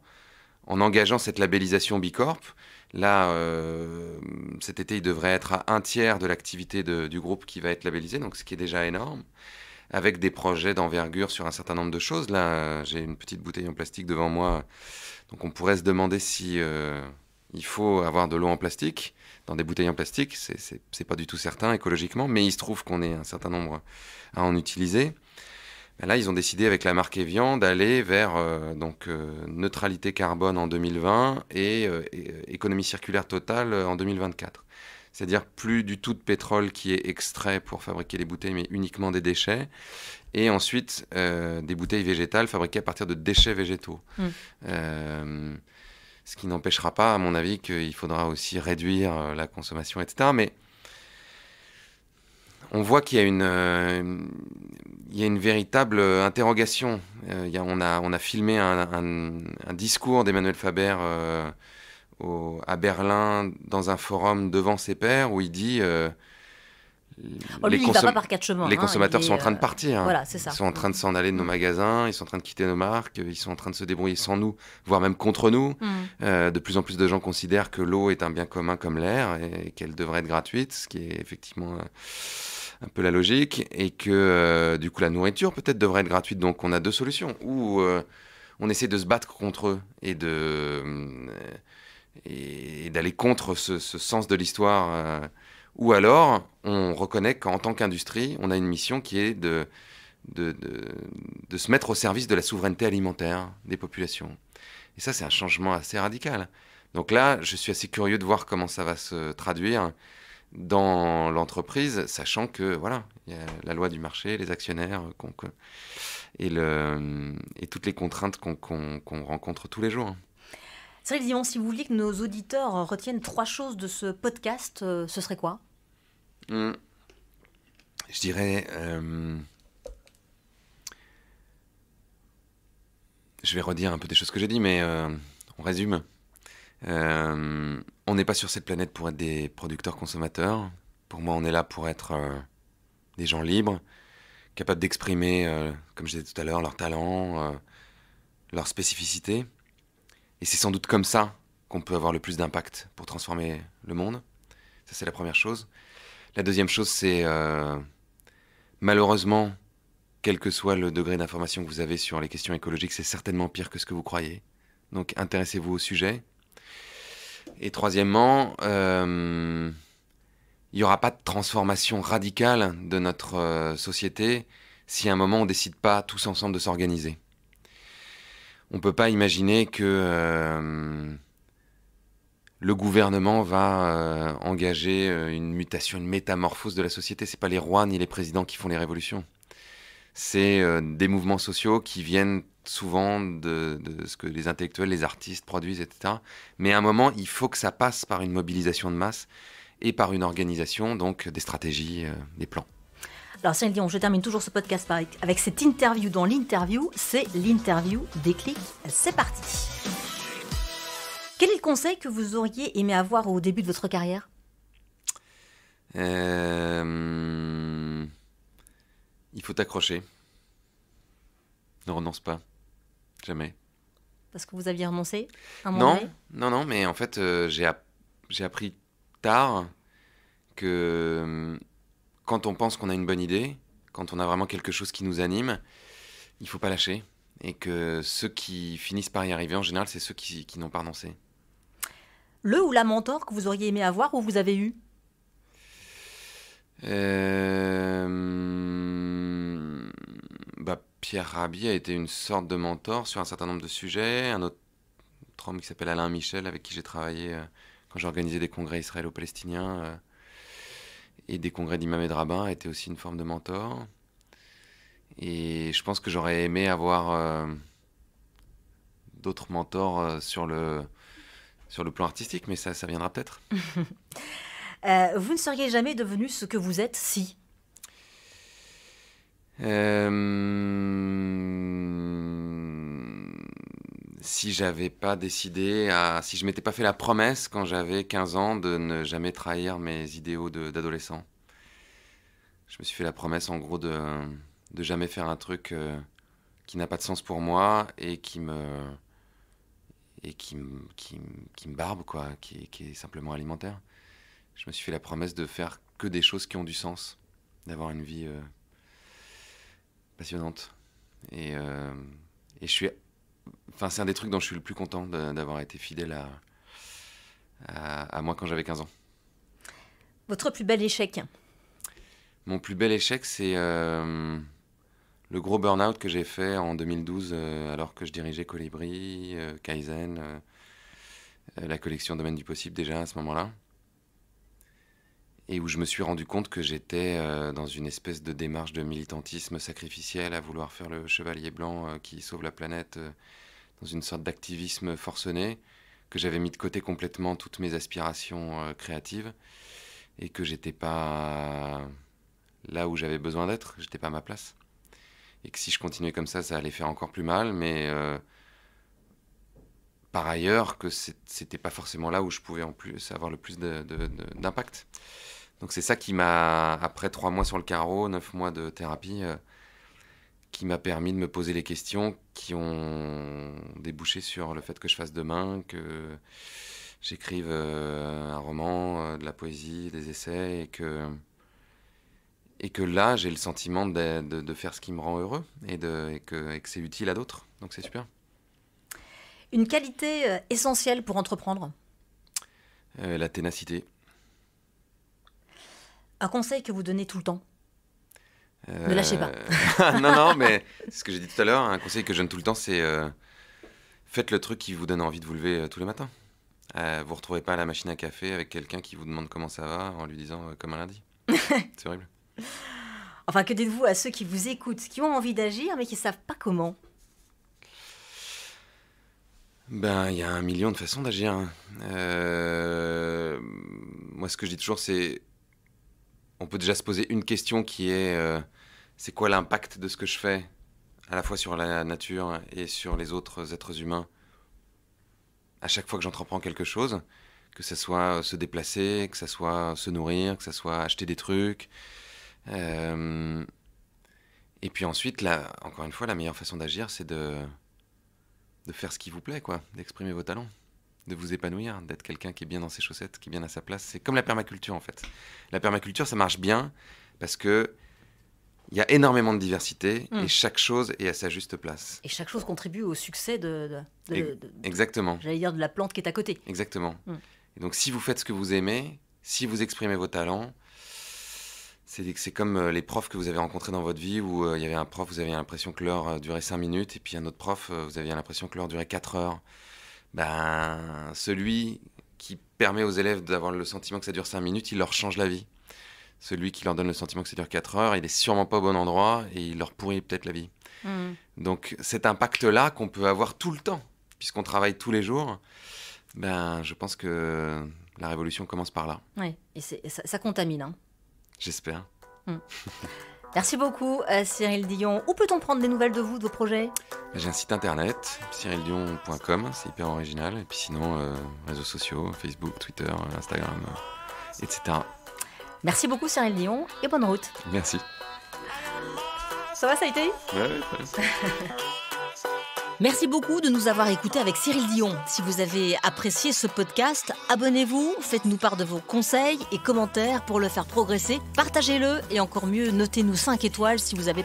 engageant cette labellisation Bicorp. Là, euh, cet été, il devrait être à un tiers de l'activité du groupe qui va être labellisé, donc ce qui est déjà énorme, avec des projets d'envergure sur un certain nombre de choses. Là, j'ai une petite bouteille en plastique devant moi, donc on pourrait se demander si il faut avoir de l'eau en plastique. Dans des bouteilles en plastique, c'est pas du tout certain écologiquement, mais il se trouve qu'on est un certain nombre à en utiliser. Ben là, ils ont décidé avec la marque Evian d'aller vers euh, donc euh, neutralité carbone en 2020 euh, et, économie circulaire totale en 2024. C'est-à-dire plus du tout de pétrole qui est extrait pour fabriquer les bouteilles, mais uniquement des déchets. Et ensuite, des bouteilles végétales fabriquées à partir de déchets végétaux. Mmh. Ce qui n'empêchera pas, à mon avis, qu'il faudra aussi réduire euh, la consommation, etc. Mais on voit qu'il y a une, euh, une véritable euh, interrogation. on, a, filmé un, discours d'Emmanuel Faber à Berlin dans un forum devant ses pairs où il dit Oh, les, pas par les hein, consommateurs sont en train de euh, partir. Hein. Ils sont en train de s'en aller de nos magasins, ils sont en train de quitter nos marques, ils sont en train de se débrouiller sans nous, voire même contre nous. Mm. Euh, de plus en plus de gens considèrent que l'eau est un bien commun comme l'air et qu'elle devrait être gratuite, ce qui est effectivement euh, un peu la logique, et que du coup la nourriture peut-être devrait être gratuite. Donc on a deux solutions. Ou on essaie de se battre contre eux et de... d'aller contre ce, ce, sens de l'histoire ou alors, on reconnaît qu'en tant qu'industrie, on a une mission qui est de, se mettre au service de la souveraineté alimentaire des populations. Et ça, c'est un changement assez radical. Donc là, je suis assez curieux de voir comment ça va se traduire dans l'entreprise, sachant que voilà, il y a la loi du marché, les actionnaires euh, et, toutes les contraintes qu'on rencontre tous les jours. Cyril Dion, si vous vouliez que nos auditeurs retiennent trois choses de ce podcast, euh, ce serait quoi hmm. Je dirais... Euh, je vais redire un peu des choses que j'ai dit, mais euh, on résume. on n'est pas sur cette planète pour être des producteurs-consommateurs. Pour moi, on est là pour être des gens libres, capables d'exprimer, comme je disais tout à l'heure, leurs talents, leurs spécificités et c'est sans doute comme ça qu'on peut avoir le plus d'impact pour transformer le monde. Ça, c'est la première chose. La deuxième chose, c'est euh, malheureusement, quel que soit le degré d'information que vous avez sur les questions écologiques, c'est certainement pire que ce que vous croyez. Donc intéressez-vous au sujet. Et troisièmement, euh, il n'y aura pas de transformation radicale de notre euh, société si à un moment on ne décide pas tous ensemble de s'organiser on ne peut pas imaginer que euh, le gouvernement va euh, engager euh, une mutation, une métamorphose de la société. Ce n'est pas les rois ni les présidents qui font les révolutions. C'est des mouvements sociaux qui viennent souvent de, de, ce que les intellectuels, les artistes produisent, etc. Mais à un moment, il faut que ça passe par une mobilisation de masse et par une organisation, donc des stratégies, des plans. Alors je termine toujours ce podcast avec cette interview dans l'interview, c'est l'interview des clics. C'est parti. Quel est le conseil que vous auriez aimé avoir au début de votre carrière euh, Il faut t'accrocher. Ne renonce pas. Jamais. Parce que vous aviez renoncé Non, non, non, mais en fait, euh, j'ai, j'ai appris tard que hum, quand on pense qu'on a une bonne idée, quand on a vraiment quelque chose qui nous anime, il faut pas lâcher. Et que ceux qui finissent par y arriver, en général, c'est ceux qui, n'ont pas renoncé. Le ou la mentor que vous auriez aimé avoir ou vous avez eu euh, bah, Pierre Rabhi a été une sorte de mentor sur un certain nombre de sujets. Un autre homme qui s'appelle Alain Michel, avec qui j'ai travaillé euh, quand j'organisais des congrès israélo-palestiniens euh, et des congrès d'imams et de rabbins étaient aussi une forme de mentor. Et je pense que j'aurais aimé avoir euh, d'autres mentors euh, sur, le, sur le plan artistique, mais ça, ça viendra peut-être. Euh, vous ne seriez jamais devenu ce que vous êtes si si j'avais pas décidé, à, si je m'étais pas fait la promesse quand j'avais 15 ans de ne jamais trahir mes idéaux d'adolescent. Je me suis fait la promesse en gros de, de jamais faire un truc euh, qui n'a pas de sens pour moi et qui me et qui, qui, qui me barbe quoi, qui, est simplement alimentaire. Je me suis fait la promesse de faire que des choses qui ont du sens, d'avoir une vie euh, passionnante et euh, et je suis Enfin, c'est un des trucs dont je suis le plus content d'avoir été fidèle à, à, moi quand j'avais 15 ans. Votre plus bel échec Mon plus bel échec, c'est euh, le gros burn-out que j'ai fait en 2012 euh, alors que je dirigeais Colibri, euh, Kaizen, la collection Domaine du Possible déjà à ce moment-là. Et où je me suis rendu compte que j'étais dans une espèce de démarche de militantisme sacrificiel à vouloir faire le chevalier blanc qui sauve la planète dans une sorte d'activisme forcené, que j'avais mis de côté complètement toutes mes aspirations euh, créatives et que j'étais pas là où j'avais besoin d'être, j'étais pas à ma place. Et que si je continuais comme ça, ça allait faire encore plus mal, mais euh, par ailleurs, que c'était pas forcément là où je pouvais en plus avoir le plus d'impact. Donc c'est ça qui m'a, après trois mois sur le carreau, neuf mois de thérapie, euh, qui m'a permis de me poser les questions qui ont débouché sur le fait que je fasse demain, que j'écrive euh, un roman, euh, de la poésie, des essais, et que, et que là, j'ai le sentiment de, de, faire ce qui me rend heureux et, de, et que, c'est utile à d'autres. Donc c'est super. Une qualité euh, essentielle pour entreprendre La ténacité. Un conseil que vous donnez tout le temps ne lâchez pas. Euh, non, non, mais ce que j'ai dit tout à l'heure, un conseil que je donne tout le temps, c'est euh, faites le truc qui vous donne envie de vous lever euh, tous les matins. vous ne retrouvez pas à la machine à café avec quelqu'un qui vous demande comment ça va en lui disant comme un lundi. c'est horrible. Enfin, que dites-vous à ceux qui vous écoutent, qui ont envie d'agir mais qui ne savent pas comment Ben, il y a un million de façons d'agir. Hein. Moi, ce que je dis toujours, c'est. On peut déjà se poser une question qui est c'est quoi l'impact de ce que je fais, à la fois sur la nature et sur les autres êtres humains. À chaque fois que j'entreprends quelque chose, que ce soit euh, se déplacer, que ce soit euh, se nourrir, que ce soit acheter des trucs. Euh, et puis ensuite, là, encore une fois, la meilleure façon d'agir, c'est de... de faire ce qui vous plaît, quoi, d'exprimer vos talents de vous épanouir, d'être quelqu'un qui est bien dans ses chaussettes, qui est bien à sa place. C'est comme la permaculture en fait. La permaculture, ça marche bien parce que il y a énormément de diversité hmm. et chaque chose est à sa juste place. Et chaque chose contribue au succès de, exactement. J'allais dire de la plante qui est à côté. Exactement. Hmm. Et donc si vous faites ce que vous aimez, si vous exprimez vos talents, c'est comme euh, les profs que vous avez rencontrés dans votre vie où euh, il y avait un prof, vous aviez l'impression que l'heure euh, durait 5 minutes et puis un autre prof, vous aviez l'impression que l'heure durait 4 heures. Ben, celui qui permet aux élèves d'avoir le sentiment que ça dure 5 minutes, il leur change la vie celui qui leur donne le sentiment que ça dure 4 heures, il est sûrement pas au bon endroit et il leur pourrit peut-être la vie. Hmm. Donc cet impact-là qu'on peut avoir tout le temps, puisqu'on travaille tous les jours, ben, je pense que la révolution commence par là. Oui, et, ça, contamine. Hein. J'espère. Hmm. Merci beaucoup, euh, Cyril Dion. Où peut-on prendre des nouvelles de vous, de vos projets J'ai eh un site internet, cyrildion.com, c'est hyper original. Et puis sinon, euh, réseaux sociaux, Facebook, Twitter, Instagram, euh, etc. Merci beaucoup Cyril Dion et bonne route. Merci. Ça va, ça a été ouais, ça Merci beaucoup de nous avoir écoutés avec Cyril Dion. Si vous avez apprécié ce podcast, abonnez-vous, faites-nous part de vos conseils et commentaires pour le faire progresser. Partagez-le et encore mieux, notez-nous 5 étoiles si vous avez